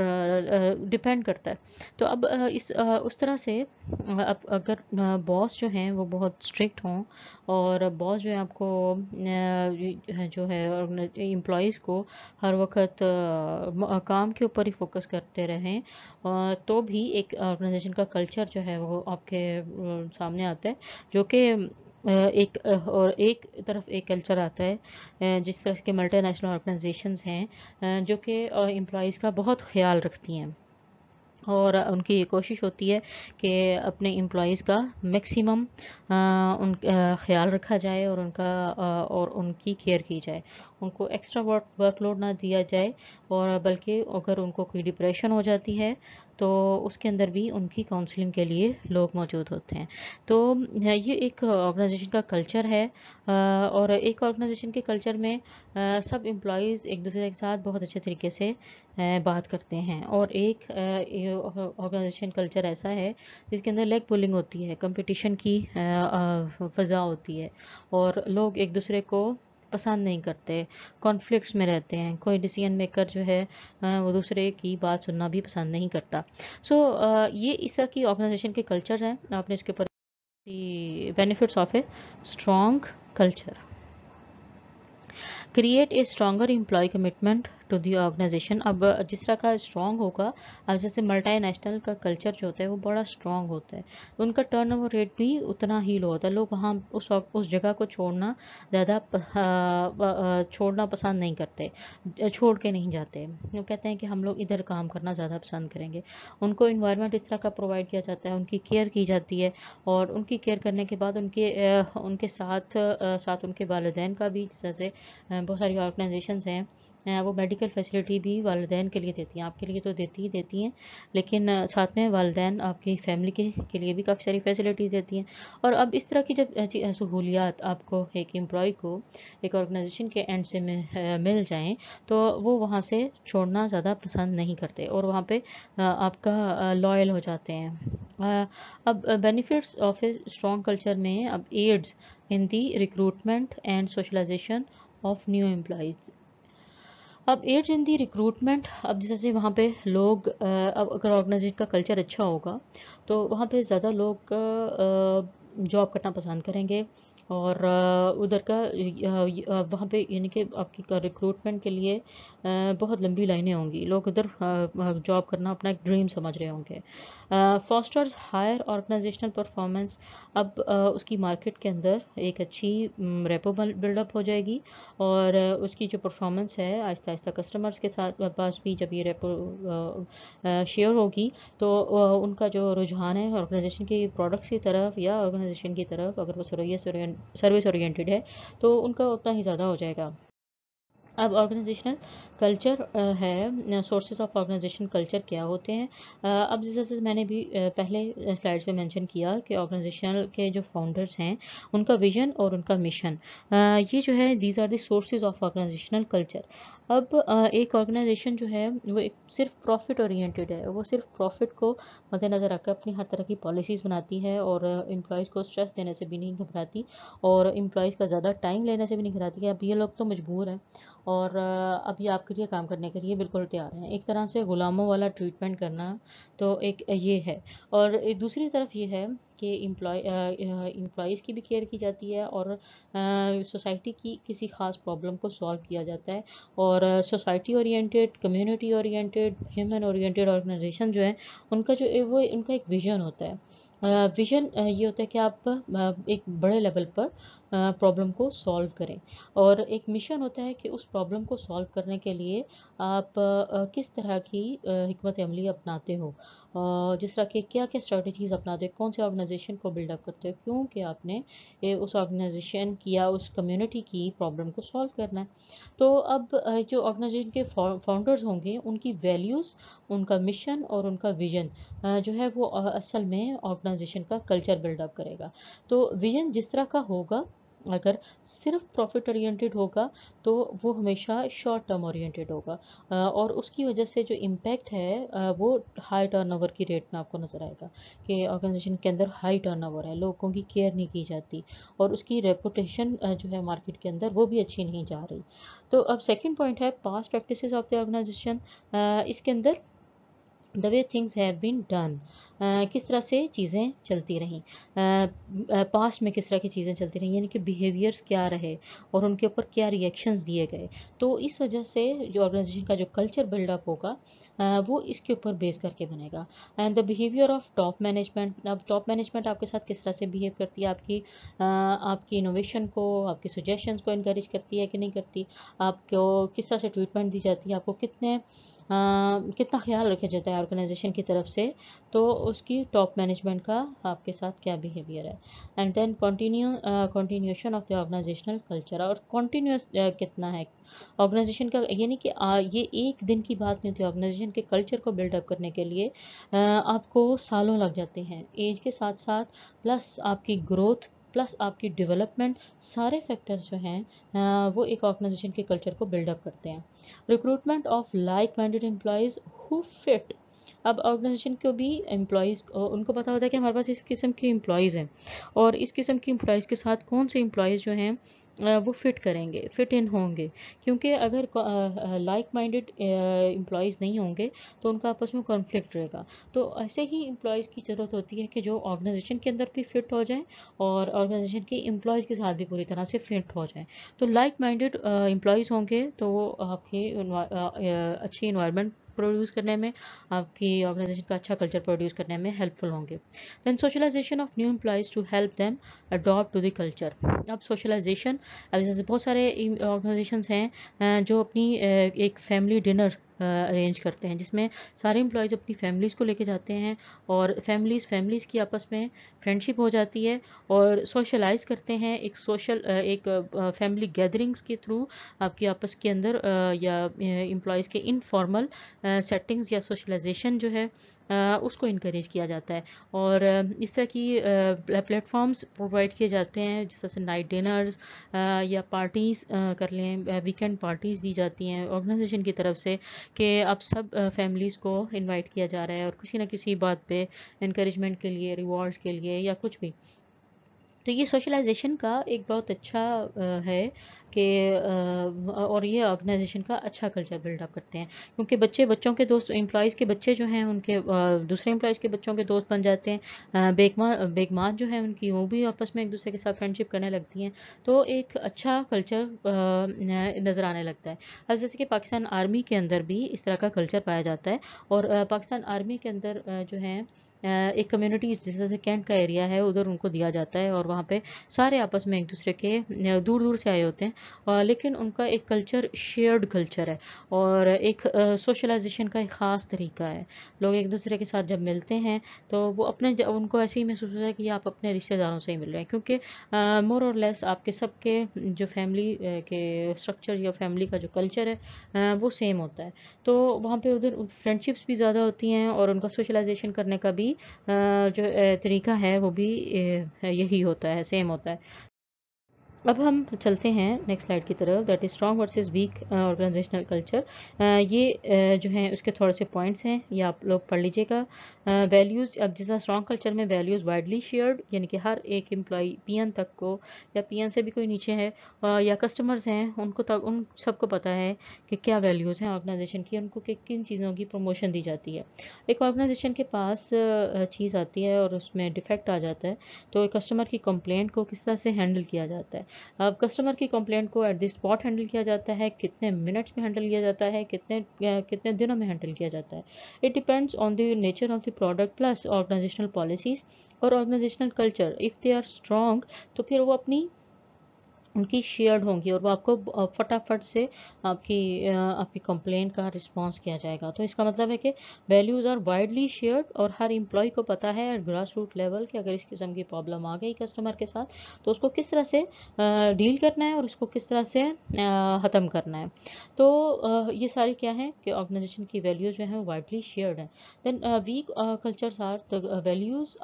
डिपेंड करता है तो अब इस उस तरह से अब अगर बॉस जो हैं वो बहुत स्ट्रिक्ट हों और बॉस जो है आपको जो है एम्प्लॉयज़ को हर वक्त काम के ऊपर ही फोकस करते रहें तो भी एक ऑर्गेनाइजेशन का कल्चर जो है वो आपके सामने आता है जो कि एक और एक तरफ एक कल्चर आता है जिस तरह के मल्टीनेशनल ऑर्गेनाइजेशंस हैं जो कि एम्प्लॉयज़ का बहुत ख्याल रखती हैं और उनकी ये कोशिश होती है कि अपने एम्प्लॉज़ का मैक्सिमम उन ख्याल रखा जाए और उनका और उनकी केयर की जाए उनको एक्स्ट्रा वर्क वर्कलोड ना दिया जाए और बल्कि अगर उनको कोई डिप्रेशन हो जाती है तो उसके अंदर भी उनकी काउंसलिंग के लिए लोग मौजूद होते हैं तो ये एक ऑर्गेनाइजेशन का कल्चर है और एक ऑर्गेनाइजेशन के कल्चर में सब एम्प्लॉज़ एक दूसरे के साथ बहुत अच्छे तरीके से बात करते हैं और एक ऑर्गेनाइजेशन कल्चर ऐसा है जिसके अंदर लेग पुलिंग होती है कंपटीशन की फ़ज़ा होती है और लोग एक दूसरे को पसंद नहीं करते कॉन्फ्लिक्ट्स में रहते हैं कोई डिसीजन मेकर जो है वो दूसरे की बात सुनना भी पसंद नहीं करता सो so, ये इस तरह की ऑर्गेनाइजेशन के कल्चर्स हैं आपने इसके ऊपर benefits of a strong culture create a stronger employee commitment to the organization अब जिस तरह का स्ट्रॉन्ग होगा अब जैसे मल्टानेशनल का कल्चर जो होता है वो बड़ा स्ट्रॉन्ग होता है उनका टर्न ओवर रेट भी उतना ही लो होता है लोग वहाँ उस उस जगह को छोड़ना ज़्यादा छोड़ना पसंद नहीं करते छोड़ के नहीं जाते वो कहते हैं कि हम लोग इधर काम करना ज़्यादा पसंद करेंगे उनको इन्वायरमेंट इस तरह का प्रोवाइड किया जाता है उनकी केयर की जाती है और उनकी केयर करने के बाद उनके उनके साथ साथ उनके वालदेन का भी जैसे बहुत सारी ऑर्गेनाइजेशन हैं वो मेडिकल फैसिलिटी भी वालदेन के लिए देती हैं आपके लिए तो देती ही देती हैं लेकिन साथ में वालदेन आपकी फैमिली के, के लिए भी काफ़ी सारी फैसिलिटीज़ देती हैं और अब इस तरह की जब सहूलियात आपको एक एम्प्लॉय को एक ऑर्गेनाइजेशन के एंड से मिल जाएँ तो वो वहाँ से छोड़ना ज़्यादा पसंद नहीं करते और वहाँ पर आपका लॉयल हो जाते हैं अब benefits of a strong culture में अब aids in the recruitment and socialization of new employees अब एट इन दी रिक्रूटमेंट अब जैसे वहाँ पे लोग अब अगर ऑर्गेनाइजेशन का कल्चर अच्छा होगा तो वहाँ पे ज़्यादा लोग जॉब करना पसंद करेंगे और उधर का वहाँ पे यानी कि आपकी रिक्रूटमेंट के लिए बहुत लंबी लाइनें होंगी लोग उधर जॉब करना अपना एक ड्रीम समझ रहे होंगे फॉस्टर्स हायर ऑर्गेनाइजेशनल परफॉर्मेंस अब उसकी मार्केट के अंदर एक अच्छी रेपो बिल्डअप हो जाएगी और उसकी जो परफॉर्मेंस है आहिस्ता आहिस्ता कस्टमर्स के साथ पास भी जब ये रेपो शेयर होगी तो उनका जो रुझान है ऑर्गेनाइजेशन की प्रोडक्ट्स की तरफ या ऑर्गेनाइजेशन की तरफ अगर वो सरोया सर्विस ओरिएंटेड है तो उनका उतना ही ज़्यादा हो जाएगा अब ऑर्गेनाइजेशनल कल्चर है सोर्सेज ऑफ ऑर्गेनाइजेशन कल्चर क्या होते हैं अब जैसे मैंने भी पहले स्लाइड्स में मेंशन किया कि ऑर्गेनाइजेशनल के जो फाउंडर्स हैं उनका विजन और उनका मिशन ये जो है these are sources of organizational culture अब एक ऑर्गेनाइजेशन जो है वो सिर्फ प्रॉफिट ओरिएंटेड है वो सिर्फ प्रॉफिट को मद्देनज़र रखकर अपनी हर तरह की पॉलिसीज़ बनाती है और एम्प्लॉयज़ को स्ट्रेस देने से भी नहीं घबराती और एम्प्लॉयज़ का ज़्यादा टाइम लेने से भी नहीं घबराती अब ये लोग तो मजबूर हैं और अभी आपके लिए काम करने के लिए बिल्कुल तैयार हैं एक तरह से ग़ुलामों वाला ट्रीटमेंट करना तो एक ये है और दूसरी तरफ ये है के एम्प्लॉय एम्प्लॉयज़ की भी केयर की जाती है और सोसाइटी की किसी ख़ास प्रॉब्लम को सॉल्व किया जाता है और society oriented community oriented human oriented organization जो है उनका जो वो उनका एक विजन होता है विजन ये होता है कि आप एक बड़े लेवल पर प्रॉब्लम को सॉल्व करें और एक मिशन होता है कि उस प्रॉब्लम को सॉल्व करने के लिए आप किस तरह की हमत अमली अपनाते हो जिस तरह के क्या क्या स्ट्रेटजीज़ अपनाते हो कौन से ऑर्गेनाइजेशन को बिल्डअप करते हो क्योंकि आपने उस ऑर्गेनाइजेशन की या उस कम्युनिटी की प्रॉब्लम को सॉल्व करना है तो अब जो ऑर्गेनाइजेशन के फाउंडर्स होंगे उनकी वैल्यूज़ उनका मिशन और उनका विजन जो है वो असल में ऑर्गेनाइजेशन का कल्चर बिल्डअप करेगा तो विजन जिस तरह का होगा अगर सिर्फ प्रॉफिट ओरिएंटेड होगा तो वो हमेशा शॉर्ट टर्म ओरिएंटेड होगा और उसकी वजह से जो इम्पैक्ट है वो हाई टर्नओवर की रेट में आपको नज़र आएगा कि ऑर्गेनाइजेशन के अंदर हाई टर्नओवर है लोगों की केयर नहीं की जाती और उसकी रेपुटेशन जो है मार्केट के अंदर वो भी अच्छी नहीं जा रही तो अब सेकेंड पॉइंट है past practice of the organization इसके अंदर the way things have been done किस तरह से चीज़ें चलती रहीं पास्ट में किस तरह की चीज़ें चलती रहीं यानी कि बिहेवियर्स क्या रहे और उनके ऊपर क्या रिएक्शंस दिए गए तो इस वजह से जो ऑर्गेनाइजेशन का जो कल्चर बिल्डअप होगा uh, वो इसके ऊपर बेस करके बनेगा and the behavior of top management अब टॉप मैनेजमेंट आपके साथ किस तरह से बिहेव करती है आपकी uh, आपकी इनोवेशन को आपके सजेशन को इनक्रेज करती है कि नहीं करती आपको किस तरह से ट्रीटमेंट दी जाती है आपको कितने कितना ख्याल रखा जाता है ऑर्गेनाइजेशन की तरफ से तो उसकी टॉप मैनेजमेंट का आपके साथ क्या बिहेवियर है and then continue continuation of the organizational culture और कंटिन्यूस uh, कितना है ऑर्गेनाइजेशन का यानी कि आ, ये एक दिन की बात नहीं होती ऑर्गेनाइजेशन के कल्चर को बिल्डअप करने के लिए आ, आपको सालों लग जाते हैं एज के साथ साथ प्लस आपकी ग्रोथ प्लस आपकी डेवलपमेंट सारे फैक्टर्स जो हैं वो एक ऑर्गेनाइजेशन के कल्चर को बिल्डअप करते हैं recruitment of like minded employees who fit अब ऑर्गेनाइजेशन को भी एम्प्लॉज़ उनको पता होता है कि हमारे पास इस किस्म के एम्प्लॉज़ हैं और इस किस्म के एम्प्लॉज़ के साथ कौन से एम्प्लॉज़ जो हैं वो फिट करेंगे फिट इन होंगे क्योंकि अगर लाइक माइंडेड एम्प्लॉयज़ नहीं होंगे तो उनका आपस में कॉन्फ्लिक्ट रहेगा तो ऐसे ही एम्प्लॉयज़ की ज़रूरत होती है कि जो ऑर्गेनाइजेशन के अंदर भी फिट हो जाएँ और ऑर्गेनाइजेशन के इम्प्लॉयज़ के साथ भी पूरी तरह से फिट हो जाएँ तो लाइक माइंडेड एम्प्लॉयज़ होंगे तो वो आपके अच्छी इन्वायरमेंट प्रोड्यूस करने में आपकी ऑर्गेनाइजेशन का अच्छा कल्चर प्रोड्यूस करने में हेल्पफुल होंगे then socialization of new employees to help them adopt to the culture अब सोशलाइजेशन अब जैसे बहुत सारे ऑर्गेनाइजेशन हैं जो अपनी एक फैमिली डिनर अरेंज करते हैं जिसमें सारे एम्प्लॉयज़ अपनी फैमिलीज़ को लेके जाते हैं और फैमिलीज़ फैमिलीज़ की आपस में फ्रेंडशिप हो जाती है और सोशलाइज करते हैं एक सोशल एक फैमिली गैदरिंग्स के थ्रू आपकी आपस के अंदर या एम्प्लॉयज़ के इनफॉर्मल सेटिंग्स या सोशलाइजेशन जो है उसको इनक्रेज किया जाता है और इस तरह की प्लेटफॉर्म्स प्रोवाइड किए जाते हैं जिस तरह से नाइट डिनर्स या पार्टीज़ कर लें वीकेंड पार्टीज़ दी जाती हैं ऑर्गेनाइजेशन की तरफ से कि अब सब फैमिलीज़ को इनवाइट किया जा रहा है और किसी ना किसी बात पे इनक्रेजमेंट के लिए रिवॉर्ड्स के लिए या कुछ भी तो ये सोशलाइजेशन का एक बहुत अच्छा है कि और ये ऑर्गेनाइजेशन का अच्छा कल्चर बिल्डअप करते हैं क्योंकि बच्चे बच्चों के दोस्त एम्प्लॉज़ के बच्चे जो हैं उनके दूसरे एम्प्लॉयज़ के बच्चों के दोस्त बन जाते हैं बेगमा बेगमात जो हैं उनकी वो भी आपस में एक दूसरे के साथ फ्रेंडशिप करने लगती हैं तो एक अच्छा कल्चर नज़र आने लगता है अब जैसे कि पाकिस्तान आर्मी के अंदर भी इस तरह का कल्चर पाया जाता है और पाकिस्तान आर्मी के अंदर जो है एक कम्युनिटी जैसे जैसे कैंट का एरिया है उधर उनको दिया जाता है और वहाँ पे सारे आपस में एक दूसरे के दूर दूर से आए होते हैं लेकिन उनका एक कल्चर शेयर्ड कल्चर है और एक सोशलाइजेशन का एक ख़ास तरीका है लोग एक दूसरे के साथ जब मिलते हैं तो वो अपने उनको ऐसे ही महसूस होता है कि आप अपने रिश्तेदारों से ही मिल रहे हैं क्योंकि मोर और लेस आपके सबके जो फैमिली के स्ट्रक्चर या फैमिली का जो कल्चर है वो सेम होता है तो वहाँ पर उधर फ्रेंडशिप्स भी ज़्यादा होती हैं और उनका सोशलाइजेशन करने का भी भी जो तरीका है वो भी यही होता है सेम होता है अब हम चलते हैं नेक्स्ट स्लाइड की तरफ that is strong versus weak organizational culture ये uh, जो है उसके थोड़े से पॉइंट्स हैं ये आप लोग पढ़ लीजिएगा वैल्यूज़ uh, अब जिस स्ट्रॉन्ग कल्चर में वैल्यूज़ वाइडली शेयर्ड यानी कि हर एक एम्प्लॉय पीएन तक को या पीएन से भी कोई नीचे है uh, या कस्टमर्स हैं उनको तक उन सबको पता है कि क्या वैल्यूज़ हैं ऑर्गेनाइजेशन की उनको कि किन चीज़ों की प्रमोशन दी जाती है एक ऑर्गेनाइजेशन के पास चीज़ आती है और उसमें डिफेक्ट आ जाता है तो कस्टमर की कंप्लेंट को किस तरह से हैंडल किया जाता है अब कस्टमर की कंप्लेंट को एट द स्पॉट हैंडल किया जाता है कितने मिनट्स में हैंडल किया जाता है कितने कितने दिनों में हैंडल किया जाता है it depends on the nature of the product plus organizational policies और organizational culture if they are strong तो फिर वो अपनी उनकी शेयर्ड होंगी और वो आपको फटाफट से आपकी आपकी कंप्लेंट का रिस्पांस किया जाएगा तो इसका मतलब है कि वैल्यूज़ आर वाइडली शेयर्ड और हर एम्प्लॉय को पता है एट ग्रास रूट लेवल कि अगर इस किस्म की प्रॉब्लम आ गई कस्टमर के साथ तो उसको किस तरह से डील करना है और उसको किस तरह से ख़त्म करना है तो ये सारी क्या है कि ऑर्गेनाइजेशन की वैल्यूज़ जो वो वाइडली शेयर्ड है then weak cultures are the values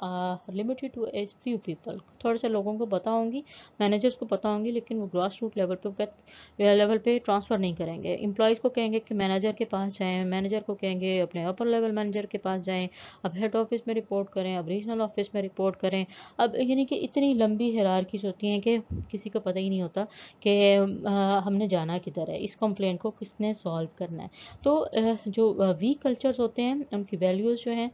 limited to a few people थोड़े से लोगों को पता होंगी मैनेजर्स को पता होंगी लेकिन वो ग्रास रूट लेवल पर लेवल पे ट्रांसफ़र नहीं करेंगे एम्प्लॉयज़ को कहेंगे कि मैनेजर के पास जाएं मैनेजर को कहेंगे अपने अपर लेवल मैनेजर के पास जाएं अब हेड ऑफिस में रिपोर्ट करें अब रीजनल ऑफिस में रिपोर्ट करें अब यानी कि इतनी लंबी हरारकीज होती हैं कि किसी को पता ही नहीं होता कि हमने जाना किधर है इस कंप्लेंट को किसने सॉल्व करना है तो जो वीक कल्चर्स होते हैं उनकी वैल्यूज़ जो हैं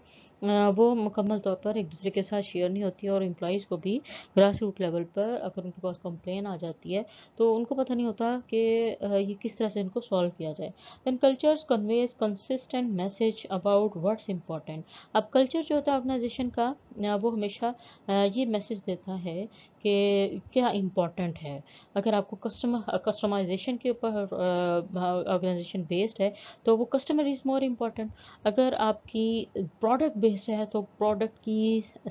वो मुकम्मल तौर पर एक दूसरे के साथ शेयर नहीं होती और एम्प्लॉज़ को भी ग्रास रूट लेवल पर अगर उनके पास कंप्लेन आ जाती है तो उनको पता नहीं होता कि ये किस तरह से इनको सॉल्व किया जाए then cultures conveys consistent message about what's important अब कल्चर जो होता है ऑर्गेनाइजेशन तो का वो हमेशा ये मैसेज देता है कि क्या इम्पोर्टेंट है अगर आपको कस्टमर कस्टमाइजेशन के ऊपर ऑर्गेनाइजेशन बेस्ड है तो वो कस्टमर इज़ मोर इम्पॉर्टेंट अगर आपकी प्रोडक्ट बेस्ड है तो प्रोडक्ट की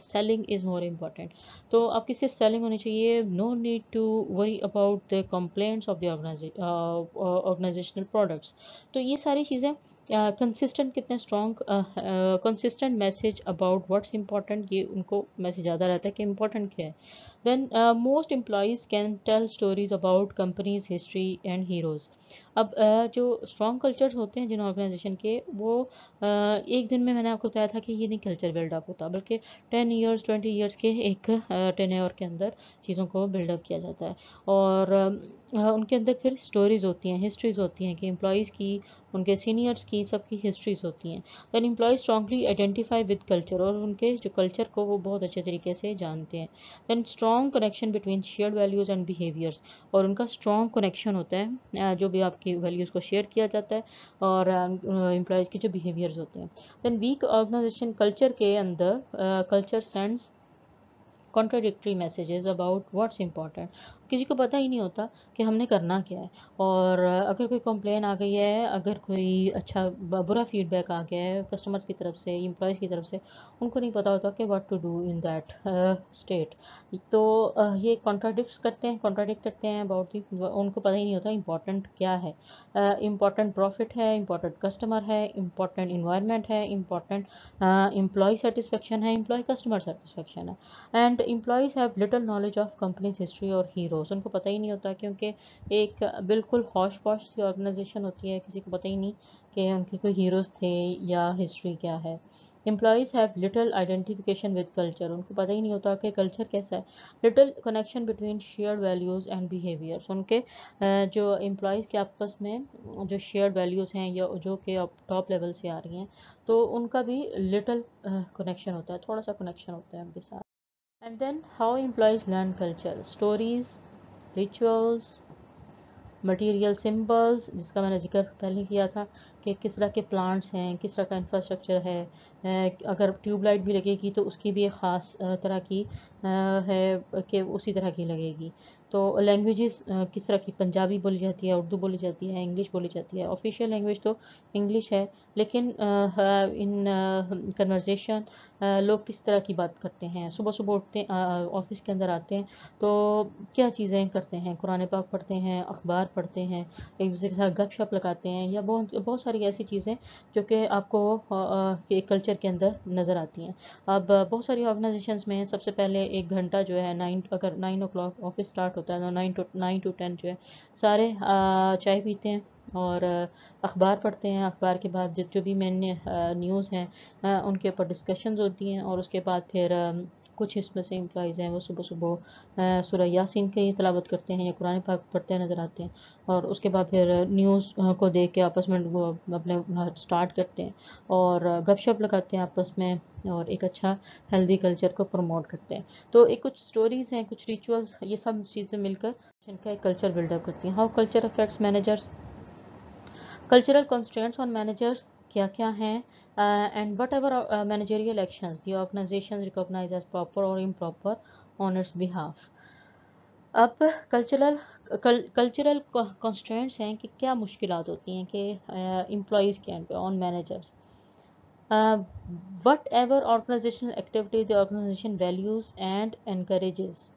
सेलिंग इज़ मोर इम्पॉर्टेंट तो आपकी सिर्फ सेलिंग होनी चाहिए no need to worry about the complaints of the organizational products तो ये सारी चीज़ें कंसिस्टेंट uh, कितने strong consistent message about what's important ये उनको मैसेज ज़्यादा रहता है कि इंपॉर्टेंट क्या है then most employees can tell stories about company's history and heroes अब जो स्ट्रॉन्ग कल्चर्स होते हैं जिन ऑर्गेनाइजेशन के वो एक दिन में मैंने आपको बताया था कि ये नहीं कल्चर बिल्डअप होता बल्कि टेन ईयर्स ट्वेंटी ईयर्स के एक टेन ईयर के अंदर चीज़ों को बिल्डअप किया जाता है और उनके अंदर फिर स्टोरीज़ होती हैं हिस्ट्रीज़ होती हैं कि एम्प्लॉयज़ की उनके सीनियर्स की सबकी हिस्ट्रीज़ होती हैं then employees strongly identify with culture और उनके जो कल्चर को वो बहुत अच्छे तरीके से जानते हैं then strong connection between share values and behaviors और उनका स्ट्रॉन्ग कनेक्शन होता है जो भी आप की वैल्यूज़ को शेयर किया जाता है और एम्प्लॉयज़ um, uh, के जो बिहेवियर्स होते हैं दैन वीक ऑर्गेनाइजेशन कल्चर के अंदर culture sends contradictory messages about what's important किसी को पता ही नहीं होता कि हमने करना क्या है और अगर कोई कंप्लेन आ गई है अगर कोई अच्छा बुरा फीडबैक आ गया है कस्टमर्स की तरफ से एम्प्लॉयज़ की तरफ से उनको नहीं पता होता कि what to do in that state तो uh, ये कॉन्ट्राडिक्ट करते हैं कॉन्ट्राडिक्ट करते हैं अबाउट दी उनको पता ही नहीं होता इंपॉर्टेंट क्या है इम्पॉर्टेंट uh, प्रॉफिट है इम्पॉर्टेंट कस्टमर है इम्पॉर्टेंट इन्वायरमेंट है इम्पॉर्टेंट इम्प्लॉय सेटिस्फेक्शन है एम्प्लॉय कस्टमर सेटिस्फेक्शन है and employees have little knowledge of company's history और हीरो दोस्त उनको पता ही नहीं होता क्योंकि एक बिल्कुल हौश पौश सी ऑर्गेनाइजेशन होती है किसी को पता ही नहीं कि उनके कोई हीरोज़ थे या हिस्ट्री क्या है employees have little identification with culture उनको पता ही नहीं होता कि कल्चर कैसा है little connection between share values and behaviors उनके जो एम्प्लॉज़ के आपस में जो शेयर वैल्यूज़ हैं या जो कि टॉप लेवल से आ रही हैं तो उनका भी लिटल कनेक्शन होता है थोड़ा सा कनेक्शन होता है उनके साथ and then how employees learn culture stories rituals material symbols जिसका मैंने जिक्र पहले किया था कि किस तरह के प्लांट्स हैं किस तरह का इंफ्रास्ट्रक्चर है अगर ट्यूबलाइट भी लगेगी तो उसकी भी एक ख़ास तरह की है कि उसी तरह की लगेगी तो लैंग्वेजेस किस तरह की पंजाबी बोली जाती है उर्दू बोली जाती है इंग्लिश बोली जाती है ऑफिशियल लैंग्वेज तो इंग्लिश है लेकिन इन कन्वर्जेशन लोग किस तरह की बात करते हैं सुबह सुबह उठते हैं ऑफिस के अंदर आते हैं तो क्या चीज़ें करते हैं कुरान पाक पढ़ते हैं अखबार पढ़ते हैं एक दूसरे के साथ गपशप लगाते हैं या बहुत बहुत सारी ऐसी चीज़ें जो कि आपको एक कल्चर के अंदर नज़र आती हैं अब बहुत सारी ऑर्गेनाइजेशन में सबसे पहले एक घंटा जो है नाइन अगर नाइन ओ ऑफिस स्टार्ट होता है nine to nine to ten जो है सारे चाय पीते हैं और अखबार पढ़ते हैं अखबार के बाद जो भी मैंने न्यूज़ हैं उनके ऊपर डिस्कशंस होती हैं और उसके बाद फिर कुछ इसमें से इम्प्लॉज हैं वो सुबह सुबह सुरह यासिन की तलावत करते हैं या कुरान पाक पढ़ते नज़र आते हैं और उसके बाद फिर न्यूज़ को देख के आपस में वो अपने स्टार्ट करते हैं और गपशप लगाते हैं आपस में और एक अच्छा हेल्दी कल्चर को प्रमोट करते हैं तो एक कुछ स्टोरीज़ हैं कुछ रिचुअल्स ये सब चीज़ें मिलकर इनका एक कल्चर बिल्डअप करती हैं how culture affects managers cultural constants on managers क्या क्या हैं and whatever managerial action the organization recognize as proper और इम्प्रॉपर ऑन इट्स बिहाफ अब कल्चरल कल्चरल कॉन्स्टेंट्स हैं कि क्या मुश्किल होती हैं कि एम्प्लॉज़ uh, के एंड पे on managers whatever organizational activity the values and encourages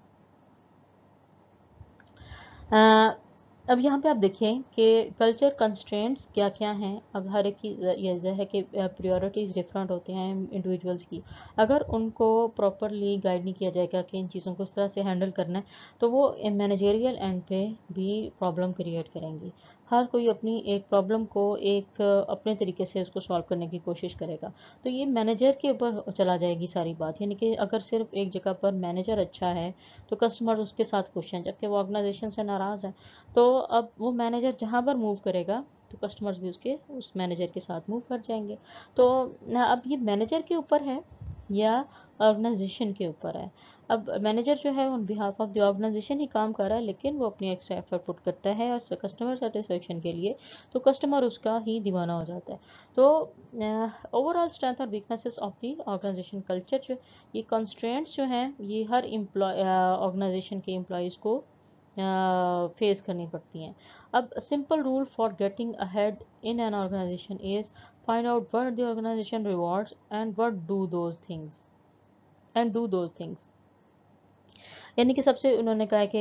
अब यहाँ पे आप देखें कि कल्चर कंस्ट्रेंट्स क्या क्या हैं अब हर एक की ये जो है कि प्रायोरिटीज़ डिफरेंट होते हैं इंडिविजुअल्स की अगर उनको प्रॉपरली गाइड नहीं किया जाएगा कि इन चीज़ों को इस तरह से हैंडल करना है तो वो मैनेजेरियल एंड पे भी प्रॉब्लम क्रिएट करेंगी हर कोई अपनी एक प्रॉब्लम को एक अपने तरीके से उसको सॉल्व करने की कोशिश करेगा तो ये मैनेजर के ऊपर चला जाएगी सारी बात यानी कि अगर सिर्फ एक जगह पर मैनेजर अच्छा है तो कस्टमर उसके साथ खुश हैं जबकि वो ऑर्गेनाइजेशन से नाराज़ हैं तो तो अब वो मैनेजर जहाँ पर मूव करेगा तो कस्टमर्स भी उसके उस मैनेजर के साथ मूव कर जाएंगे तो अब ये मैनेजर के ऊपर है या ऑर्गेनाइजेशन के ऊपर है अब मैनेजर जो है on behalf of the organization ही काम कर रहा है लेकिन वो अपनी एक्स्ट्रा एफर्ट पुट करता है और कस्टमर सेटिस्फेक्शन के लिए तो कस्टमर उसका ही दीवाना हो जाता है तो ओवरऑल स्ट्रेंथ और weaknesses of the organization culture जो ये कंस्ट्रेंट्स जो हैं ये हर इम्प्लॉय ऑर्गेनाइजेशन के एम्प्लॉयज़ को फेस करनी पड़ती हैं अब simple rule for getting ahead in an organization is find out what the organization rewards and what do those things and do those things यानी कि सबसे उन्होंने कहा है कि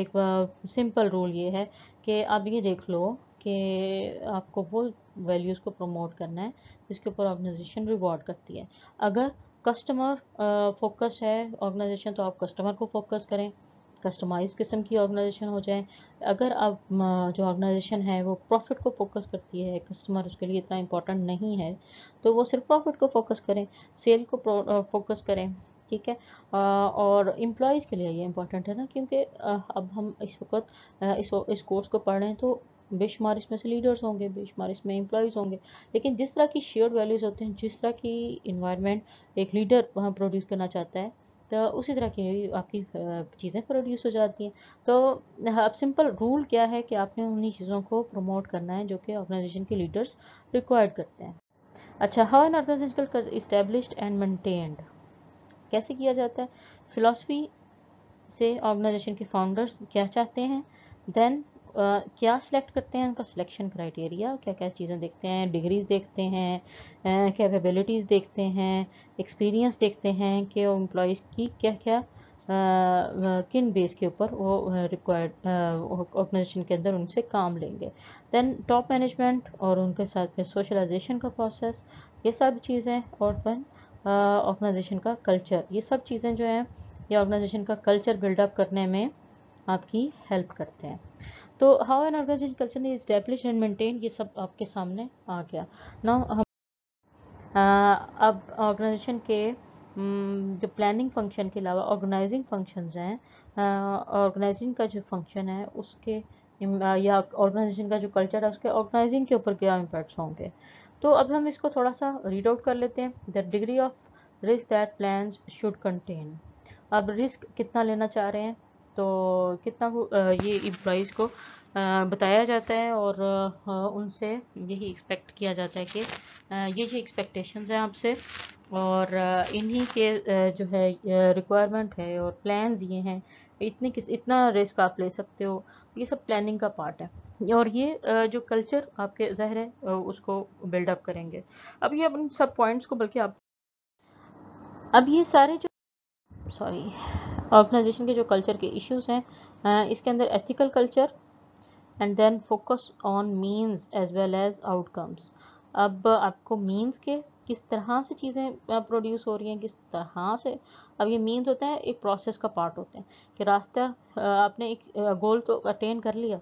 एक सिंपल रूल ये है कि आप ये देख लो कि आपको वो वैल्यूज़ को प्रमोट करना है जिसके ऊपर ऑर्गेनाइजेशन रिवॉर्ड करती है अगर कस्टमर फोकस है ऑर्गेनाइजेशन तो आप कस्टमर को फोकस करें कस्टमाइज किस्म की ऑर्गेनाइजेशन हो जाए अगर आप जो ऑर्गेनाइजेशन है वो प्रॉफिट को फोकस करती है कस्टमर उसके लिए इतना इम्पोर्टेंट नहीं है तो वो सिर्फ प्रॉफिट को फोकस करें सेल को फोकस करें ठीक है और एम्प्लॉयज़ के लिए ये इम्पोर्टेंट है ना क्योंकि अब हम इस वक्त इस इस कोर्स को पढ़ रहे हैं तो बेशुमार इसमें से लीडर्स होंगे बेशुमार इसमें एम्प्लॉयज़ होंगे लेकिन जिस तरह की शेयर वैल्यूज़ होते हैं जिस तरह की इन्वायरमेंट एक लीडर वहाँ प्रोड्यूस करना चाहता है तो उसी तरह की आपकी चीज़ें प्रोड्यूस हो जाती हैं तो अब सिंपल रूल क्या है कि आपने उन्हीं चीज़ों को प्रमोट करना है जो कि ऑर्गेनाइजेशन के लीडर्स रिक्वायर्ड करते हैं अच्छा how an organization established and maintained कैसे किया जाता है फिलोसफी से ऑर्गेनाइजेशन के फाउंडर्स क्या चाहते हैं देन क्या सिलेक्ट करते हैं उनका सिलेक्शन क्राइटेरिया क्या क्या चीज़ें देखते हैं डिग्रीज़ देखते हैं कैपेबिलिटीज़ देखते हैं एक्सपीरियंस देखते हैं कि एम्प्लॉज की क्या क्या आ, किन बेस के ऊपर वो रिक्वायर्ड ऑर्गेनाइजेशन के अंदर उनसे काम लेंगे दैन टॉप मैनेजमेंट और उनके साथ में सोशलाइजेशन का प्रोसेस ये सब चीज़ें और दैन ऑर्गेनाइजेशन का कल्चर ये सब चीज़ें जो हैं ये ऑर्गेनाइजेशन का कल्चर बिल्डअप करने में आपकी हेल्प करते हैं तो हाउ एन ऑर्गेनाइजेशन कल्चर ने इस्टेब्लिश एंड मेंटेन ये सब आपके सामने आ गया ना हम अब ऑर्गेनाइजेशन के हम्म, जो प्लानिंग फंक्शन के अलावा ऑर्गेनाइजिंग फंक्शंस हैं ऑर्गेनाइजिंग का जो फंक्शन है उसके या ऑर्गेनाइजेशन का जो कल्चर है उसके ऑर्गेनाइजिंग के ऊपर क्या इम्पैक्ट्स होंगे तो अब हम इसको थोड़ा सा रीड आउट कर लेते हैं the degree of risk that plan should contain अब रिस्क कितना लेना चाह रहे हैं तो कितना वो ये एम्प्लॉज़ को बताया जाता है और उनसे यही एक्सपेक्ट किया जाता है कि ये ये एक्सपेक्टेशंस हैं आपसे और इन्हीं के जो है रिक्वायरमेंट है और प्लान्स ये हैं इतने किस इतना रिस्क आप ले सकते हो ये सब प्लानिंग का पार्ट है और ये जो कल्चर आपके जहर है उसको बिल्डअप करेंगे अब ये अपन सब पॉइंट्स को बल्कि आप अब ये सारे जो सॉरी ऑर्गेनाइजेशन के जो कल्चर के इश्यूज हैं इसके अंदर ethical culture and then focus on means as well as outcomes अब आपको मीन्स के किस तरह से चीज़ें प्रोड्यूस हो रही हैं किस तरह से अब ये मीन्स होता है एक प्रोसेस का पार्ट होते हैं कि रास्ता आपने एक गोल तो अटेन कर लिया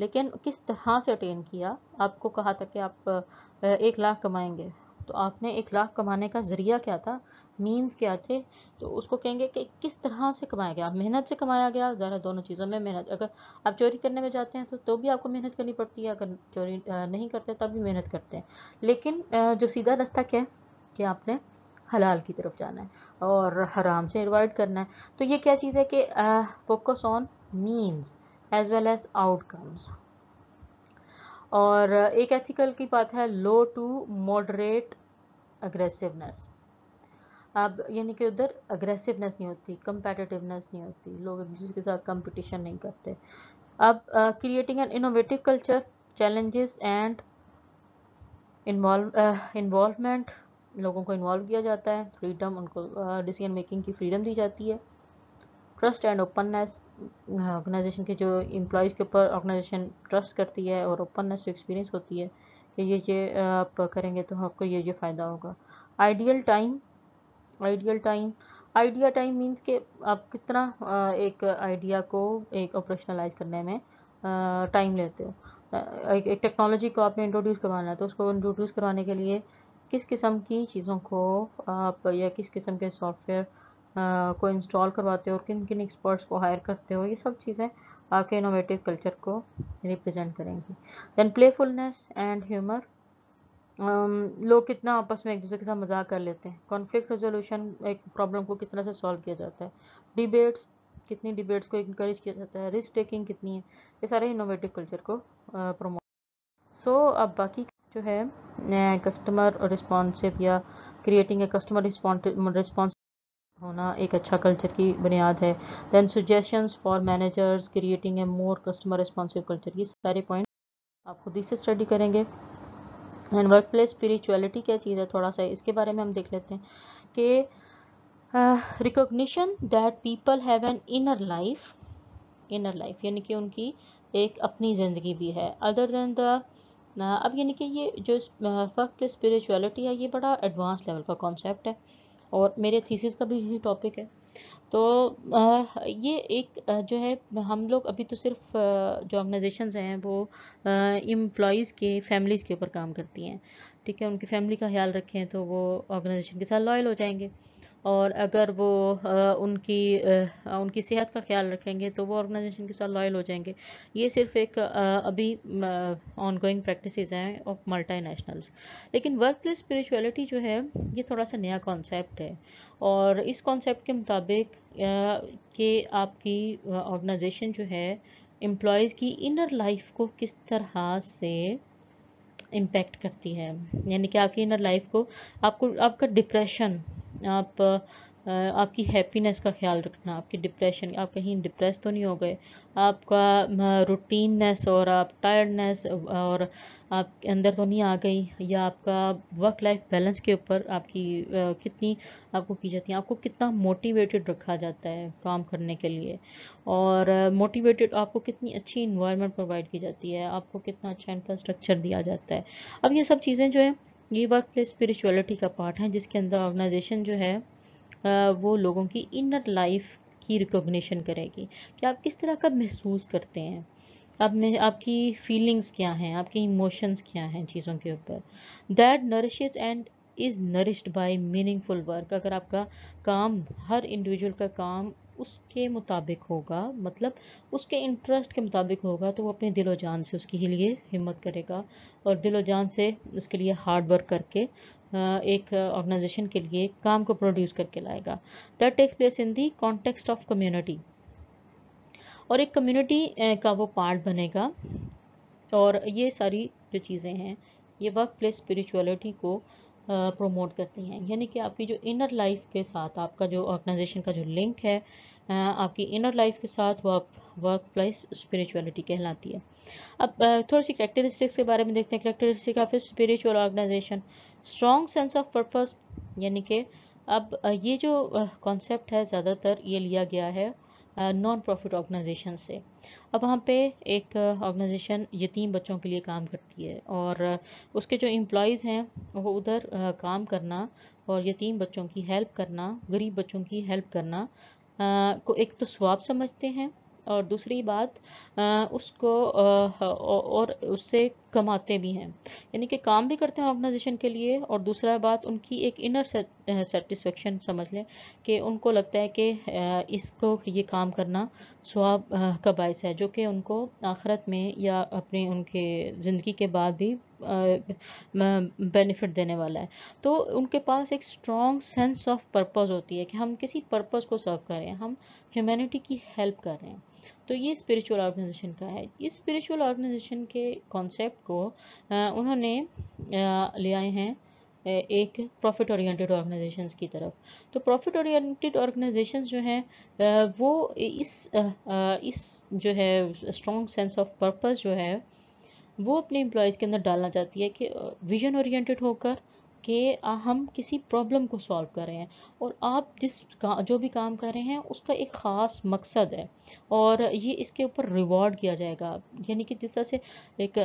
लेकिन किस तरह से अटेन किया आपको कहा था कि आप एक लाख कमाएंगे तो आपने एक लाख कमाने का ज़रिया क्या था मीन्स क्या थे तो उसको कहेंगे कि किस तरह से कमाया गया मेहनत से कमाया गया ज़रा दोनों चीज़ों में मेहनत अगर आप चोरी करने में जाते हैं तो तो भी आपको मेहनत करनी पड़ती है अगर चोरी नहीं करते तब भी मेहनत करते हैं लेकिन जो सीधा रास्ता क्या है कि आपने हलाल की तरफ जाना है और हराम से एवॉइड करना है तो ये क्या चीज़ है कि focus on means as well as outcomes और एक एथिकल की बात है लो टू मॉडरेट अग्रेसिवनेस अब यानी कि उधर अग्रेसिवनेस नहीं होती कंपेटिटिवनेस नहीं होती लोग एक दूसरे के साथ कंपटीशन नहीं करते अब creating an innovative culture challenges and involvement लोगों को इन्वॉल्व किया जाता है फ्रीडम उनको डिसीजन uh, मेकिंग की फ्रीडम दी जाती है ट्रस्ट एंड ओपननेस ऑर्गेनाइजेशन के जो एम्प्लॉयज़ के ऊपर ऑर्गेनाइजेशन ट्रस्ट करती है और ओपननेस जो एक्सपीरियंस होती है कि ये ये आप करेंगे तो आपको ये ये फ़ायदा होगा ideal time ideal time idea time means के आप कितना एक आइडिया को एक ऑपरेशनलाइज करने में टाइम लेते हो एक, एक टेक्नोलॉजी को आपने इंट्रोड्यूस करवाना है तो उसको इंट्रोड्यूस करवाने के लिए किस किस्म की चीज़ों को आप या किस किस्म के सॉफ्टवेयर को इंस्टॉल करवाते हो और किन किन एक्सपर्ट्स को हायर करते हो ये सब चीज़ें आपके इनोवेटिव कल्चर को रिप्रेजेंट करेंगी देन प्लेफुलनेस एंड ह्यूमर लोग कितना आपस में एक दूसरे के साथ मजाक कर लेते हैं कॉन्फ्लिक्ट रेजोल्यूशन एक प्रॉब्लम को किस तरह से सॉल्व किया जाता है डिबेट्स कितनी डिबेट्स को इंकरेज किया जाता है रिस्क टेकिंग कितनी है ये सारे इनोवेटिव कल्चर को प्रमोट सो so, अब बाकी जो है कस्टमर रिस्पॉन्सिव या क्रिएटिंग ए कस्टमर रिस्पॉन्स होना एक अच्छा कल्चर की बुनियाद है then suggestions for managers creating a more customer responsive culture ये सारे पॉइंट आप खुद ही से स्टडी करेंगे एंड वर्क प्लेस स्पिरिचुअलिटी क्या चीज़ है थोड़ा सा इसके बारे में हम देख लेते हैं कि recognition that people have an inner life inner life यानी कि उनकी एक अपनी ज़िंदगी भी है अदर देन द अब यानी कि ये जो वर्क प्लेस स्पिरिचुअलिटी है ये बड़ा एडवांस लेवल का कॉन्सेप्ट है और मेरे थीसिस का भी यही टॉपिक है तो ये एक जो है हम लोग अभी तो सिर्फ जो ऑर्गेनाइजेशन हैं वो एम्प्लॉयज़ के फैमिलीज़ के ऊपर काम करती हैं ठीक है उनकी फैमिली का ख्याल रखें तो वो ऑर्गेनाइजेशन के साथ लॉयल हो जाएंगे और अगर वो उनकी उनकी सेहत का ख्याल रखेंगे तो वो ऑर्गेनाइजेशन के साथ लॉयल हो जाएंगे ये सिर्फ एक अभी ऑन गोइंग प्रैक्टिस हैं ऑफ मल्टी नेशनल्स लेकिन वर्क प्लेस स्परिचुअलिटी जो है ये थोड़ा सा नया कॉन्सेप्ट है और इस कॉन्सेप्ट के मुताबिक कि आपकी ऑर्गेनाइजेशन जो है एम्प्लॉयज़ की इनर लाइफ को किस तरह से इम्पेक्ट करती है यानी कि आपकी इनर लाइफ को आपको आपका डिप्रेशन आप आपकी हैप्पीनेस का ख्याल रखना आपकी डिप्रेशन आप कहीं डिप्रेस तो नहीं हो गए आपका रूटीननेस और आप टायर्डनेस और आप अंदर तो नहीं आ गई या आपका वर्क लाइफ बैलेंस के ऊपर आपकी कितनी आपको की जाती है आपको कितना मोटिवेटेड रखा जाता है काम करने के लिए और मोटिवेटेड आपको कितनी अच्छी इन्वायरमेंट प्रोवाइड की जाती है आपको कितना अच्छा इंफ्रास्ट्रक्चर दिया जाता है अब ये सब चीज़ें जो है ये वर्क प्लेस स्पिरिचुअलिटी का पार्ट है जिसके अंदर ऑर्गेनाइजेशन जो है वो लोगों की इनर लाइफ की रिकॉग्निशन करेगी कि आप किस तरह का महसूस करते हैं आप में आपकी फीलिंग्स क्या हैं आपके इमोशंस क्या हैं चीज़ों के ऊपर that nourishes and is nourished by meaningful work अगर आपका काम हर इंडिविजुअल का काम उसके मुताबिक होगा मतलब उसके इंटरेस्ट के मुताबिक होगा तो वो अपने दिलो जान से उसके लिए हिम्मत करेगा और दिलो जान से उसके लिए हार्ड वर्क करके एक ऑर्गेनाइजेशन के लिए काम को प्रोड्यूस करके लाएगा that takes place in the context of community और एक कम्युनिटी का वो पार्ट बनेगा और ये सारी जो चीज़ें हैं ये वर्क प्लेस स्पिरिचुअलिटी को प्रमोट करती हैं यानी कि आपकी जो इनर लाइफ के साथ आपका जो ऑर्गेनाइजेशन का जो लिंक है आपकी इनर लाइफ के साथ वो आप वर्क प्लेस स्पिरिचुअलिटी कहलाती है अब थोड़ी सी करेक्टरिस्टिक्स के बारे में देखते हैं characteristic of spiritual organization strong sense of purpose यानी कि अब ये जो कॉन्सेप्ट है ज़्यादातर ये लिया गया है नॉन प्रॉफिट ऑर्गेनाइजेशन से अब वहाँ पे एक ऑर्गेनाइजेशन यतीम बच्चों के लिए काम करती है और उसके जो एम्प्लॉयज़ हैं वो उधर काम करना और यतीम बच्चों की हेल्प करना गरीब बच्चों की हेल्प करना को एक तो स्वाब समझते हैं और दूसरी बात उसको और उससे कमाते भी हैं यानी कि काम भी करते हैं ऑर्गेनाइजेशन के लिए और दूसरा बात उनकी एक इनर सेटिस्फेक्शन समझ लें कि उनको लगता है कि इसको ये काम करना स्वाब का बायस है जो कि उनको आखरत में या अपने उनके ज़िंदगी के बाद भी बेनिफिट देने वाला है तो उनके पास एक स्ट्रॉन्ग सेंस ऑफ पर्पस होती है कि हम किसी पर्पस को सर्व करें हम ह्यूमैनिटी की हेल्प कर रहे हैं तो ये स्पिरिचुअल ऑर्गेनाइजेशन का है इस स्पिरिचुअल ऑर्गेनाइजेशन के कॉन्सेप्ट को उन्होंने ले आए हैं एक प्रॉफिट ओरिएंटेड ऑर्गेनाइजेशंस की तरफ तो प्रॉफिट ओरिएंटेड ऑर्गेनाइजेशंस जो हैं वो इस इस जो है स्ट्रॉन्ग सेंस ऑफ पर्पस जो है वो अपने एम्प्लॉयज़ के अंदर डालना चाहती है कि विजन ओरिएंटेड होकर कि हम किसी प्रॉब्लम को सॉल्व कर रहे हैं और आप जिस जो भी काम कर रहे हैं उसका एक ख़ास मकसद है और ये इसके ऊपर रिवॉर्ड किया जाएगा यानी कि जिस तरह से एक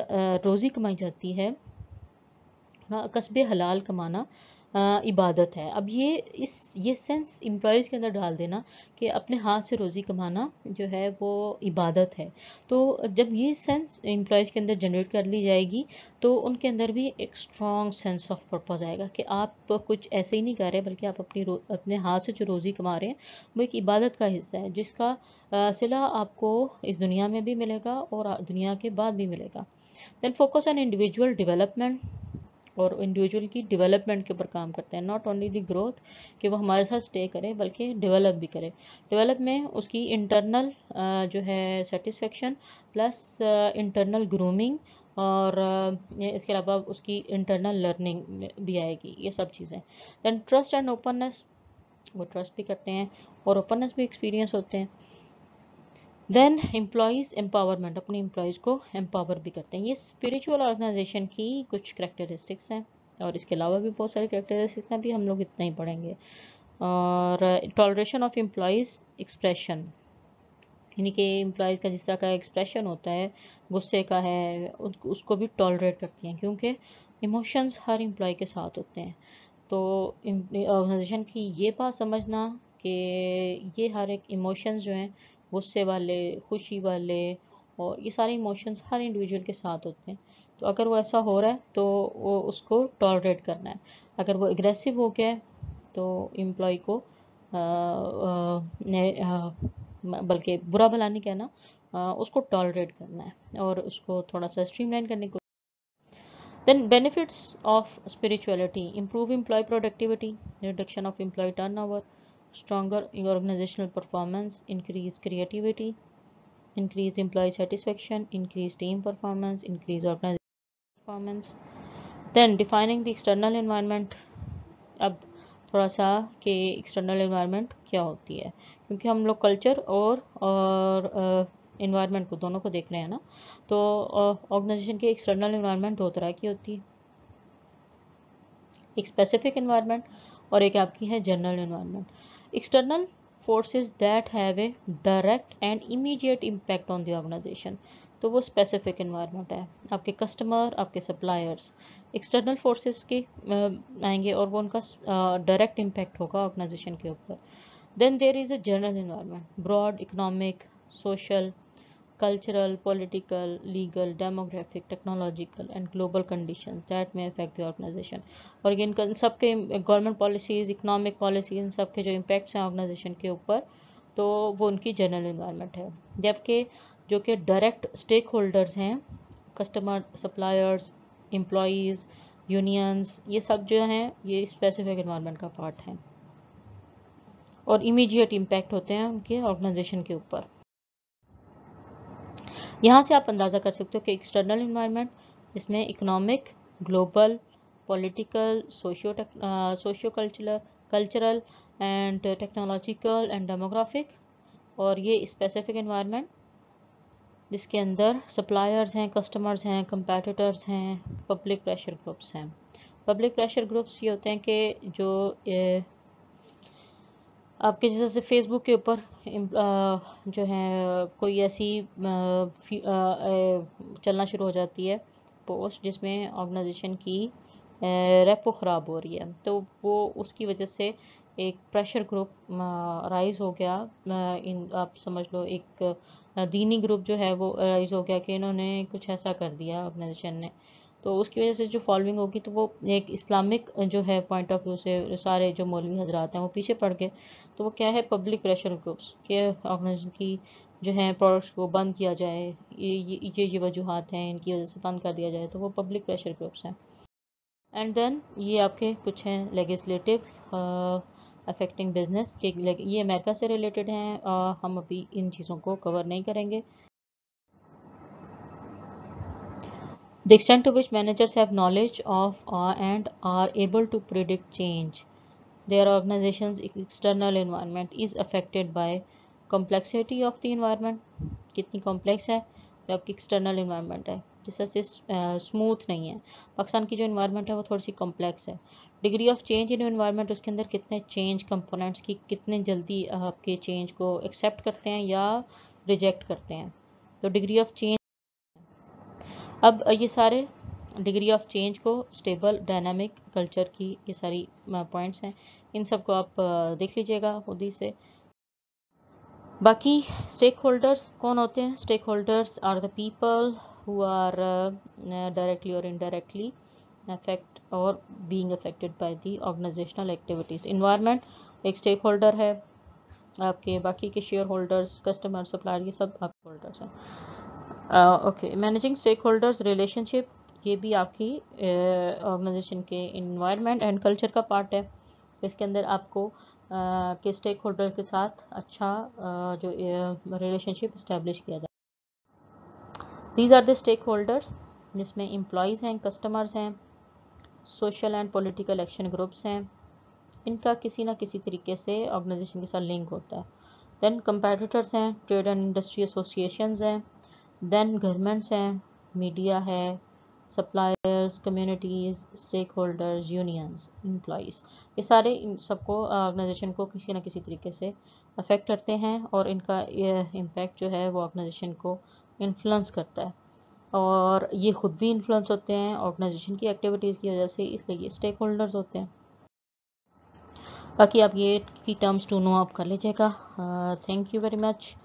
रोज़ी कमाई जाती है कस्बे हलाल कमाना इबादत है अब ये इस ये सेंस एम्प्लॉयज़ के अंदर डाल देना कि अपने हाथ से रोज़ी कमाना जो है वो इबादत है तो जब ये सेंस एम्प्लॉयज़ के अंदर जनरेट कर ली जाएगी तो उनके अंदर भी एक स्ट्रॉन्ग सेंस ऑफ पर्पज़ आएगा कि आप कुछ ऐसे ही नहीं कर रहे बल्कि आप अपनी अपने हाथ से जो रोज़ी कमा रहे हैं वो एक इबादत का हिस्सा है जिसका सिला आपको इस दुनिया में भी मिलेगा और दुनिया के बाद भी मिलेगा then focus on individual development और इंडिविजुअल की डेवलपमेंट के ऊपर काम करते हैं नॉट ओनली दी ग्रोथ कि वो हमारे साथ स्टे करे बल्कि डेवलप भी करे डेवलप में उसकी इंटरनल जो है सेटिस्फेक्शन प्लस इंटरनल ग्रूमिंग और इसके अलावा उसकी इंटरनल लर्निंग भी आएगी ये सब चीज़ें दैन ट्रस्ट एंड ओपननेस वो ट्रस्ट भी करते हैं और ओपननेस भी एक्सपीरियंस होते हैं देन एम्प्लॉयज़ एम्पावरमेंट अपने एम्प्लॉयज़ को एम्पावर भी करते हैं ये स्पिरिचुअल ऑर्गेनाइजेशन की कुछ करेक्टरिस्टिक्स हैं और इसके अलावा भी बहुत सारी करेक्टरिस्टिक्स हैं भी हम लोग इतना ही पढ़ेंगे और टॉलरेशन ऑफ एम्प्लॉयज़ एक्सप्रेशन यानी कि एम्प्लॉयज़ का जिस तरह का एक्सप्रेशन होता है गुस्से का है उसको भी टॉलरेट करती हैं क्योंकि इमोशंस हर एम्प्लॉय के साथ होते हैं तो ऑर्गेनाइजेशन की ये बात समझना कि ये हर एक इमोशंस जो हैं गुस्से वाले खुशी वाले और ये सारे इमोशंस हर इंडिविजुअल के साथ होते हैं तो अगर वो ऐसा हो रहा है तो वो उसको टॉलरेट करना है अगर वो एग्रेसिव हो गया है तो एम्प्लॉय को बल्कि बुरा भला नहीं कहना आ, उसको टॉलरेट करना है और उसको थोड़ा सा स्ट्रीमलाइन करने को benefits of of improve employee productivity reduction of employee turnover stronger organizational performance, increase creativity, increase employee satisfaction, increase team performance, increase organizational performance. Then defining the external environment. अब थोड़ा सा कि external environment क्या होती है क्योंकि हम लोग कल्चर aur और इन्वायरमेंट को दोनों को देख रहे हैं ना तो ऑर्गेनाइजेशन की एक्सटर्नल इन्वायरमेंट दो तरह की होती है एक स्पेसिफिक इन्वायरमेंट और एक आपकी है general environment external forces that have a direct and immediate impact on the organization तो वो स्पेसिफिक इन्वायरमेंट है आपके कस्टमर आपके सप्लायर्स एक्सटर्नल फोर्सेस के आएंगे और वो उनका डायरेक्ट इम्पैक्ट होगा ऑर्गेनाइजेशन के ऊपर then there is a general environment broad economic social cultural political legal demographic technological and global condition that may affect the organization. और ये इन सबके गवर्नमेंट पॉलिसीज इकनॉमिक पॉलिसी इन सब के जो इम्पेक्ट्स हैं ऑर्गेनाइजेशन के ऊपर तो वो उनकी जनरल इन्वायरमेंट है जबकि जो कि डायरेक्ट स्टेक होल्डर्स हैं कस्टमर सप्लायर्स एम्प्लॉज यूनियंस ये सब जो हैं ये स्पेसिफिक इन्वायरमेंट का पार्ट है और इमीडिएट इम्पेक्ट होते हैं उनके ऑर्गेनाइजेशन के ऊपर यहाँ से आप अंदाज़ा कर सकते हो कि एक्सटर्नल इन्वायरमेंट इसमें economic global political socio socio cultural cultural and technological and demographic और ये स्पेसिफिक इन्वायरमेंट जिसके अंदर सप्लायर्स हैं कस्टमर्स हैं कंपेटिटर्स हैं पब्लिक प्रेशर ग्रुप्स हैं पब्लिक प्रेशर ग्रुप्स ये होते हैं कि जो आपके जैसे फेसबुक के ऊपर जो है कोई ऐसी चलना शुरू हो जाती है पोस्ट जिसमें ऑर्गेनाइजेशन की रेपो ख़राब हो रही है तो वो उसकी वजह से एक प्रेशर ग्रुप राइज हो गया इन आप समझ लो एक दीनी ग्रुप जो है वो राइज हो गया कि इन्होंने कुछ ऐसा कर दिया ऑर्गेनाइजेशन ने तो उसकी वजह से जो फॉलोइंग होगी तो वो एक इस्लामिक जो है पॉइंट ऑफ व्यू से सारे जो मौलवी हजरात हैं वो पीछे पड़ गए तो वो क्या है पब्लिक प्रेशर ग्रुप्स के ऑर्गेनाइजेशन की जो है प्रोडक्ट्स को बंद किया जाए ये ये ये वजूहत हैं इनकी वजह से बंद कर दिया जाए तो वो पब्लिक प्रेशर ग्रुप्स हैं एंड देन ये आपके कुछ हैं लेगिस्लेटिव अफेक्टिंग बिजनेस के ये अमेरिका से रिलेटेड हैं हम अभी इन चीज़ों को कवर नहीं करेंगे The extent to which managers have knowledge of uh, and are able to predict change. Their organization's external environment is affected by complexity of the environment. kitni complex hai jo aapki external environment hai jisse से smooth nahi hai pakistan ki jo environment hai wo thodi si complex hai degree of change in environment uske andar kitne change components ki kitne jaldi aapke change ko accept karte hain ya reject karte hain to degree of change अब ये सारे degree of change को stable dynamic culture की ये सारी points हैं इन सब को आप देख लीजिएगा खुद ही से बाकी स्टेक होल्डर्स कौन होते हैं stakeholders are the people who are directly और इनडायरेक्टली अफेक्ट और being affected by the organizational activities environment एक स्टेक होल्डर है आपके बाकी के शेयर होल्डर्स कस्टमर सप्लायर ये सब आपके होल्डर्स हैं okay managing stakeholders relationship ये भी आपकी ऑर्गेनाइजेशन uh, के इन्वायरमेंट एंड कल्चर का पार्ट है इसके अंदर आपको uh, के स्टेक होल्डर के साथ अच्छा uh, जो रिलेशनशिप uh, इस्टेब्लिश किया जाए these are the stakeholders जिसमें इम्प्लॉज हैं कस्टमर्स हैं social and political action groups हैं इनका किसी ना किसी तरीके से ऑर्गेनाइजेशन के साथ लिंक होता है देन कंपेटिटर्स हैं ट्रेड एंड इंडस्ट्री एसोसिएशन हैं देन गवर्नमेंट्स हैं मीडिया है suppliers communities stakeholders unions employees ये सारे इन सबको ऑर्गेनाइजेशन को किसी ना किसी तरीके से अफेक्ट करते हैं और इनका इम्पैक्ट जो है वो ऑर्गेनाइजेशन को इन्फ्लुएंस करता है और ये ख़ुद भी इन्फ्लुएंस होते हैं ऑर्गेनाइजेशन की एक्टिविटीज़ की वजह से इसलिए ये स्टेक होल्डर्स होते हैं बाकी आप ये की टर्म्स टू नो आप कर लीजिएगा थैंक यू वेरी मच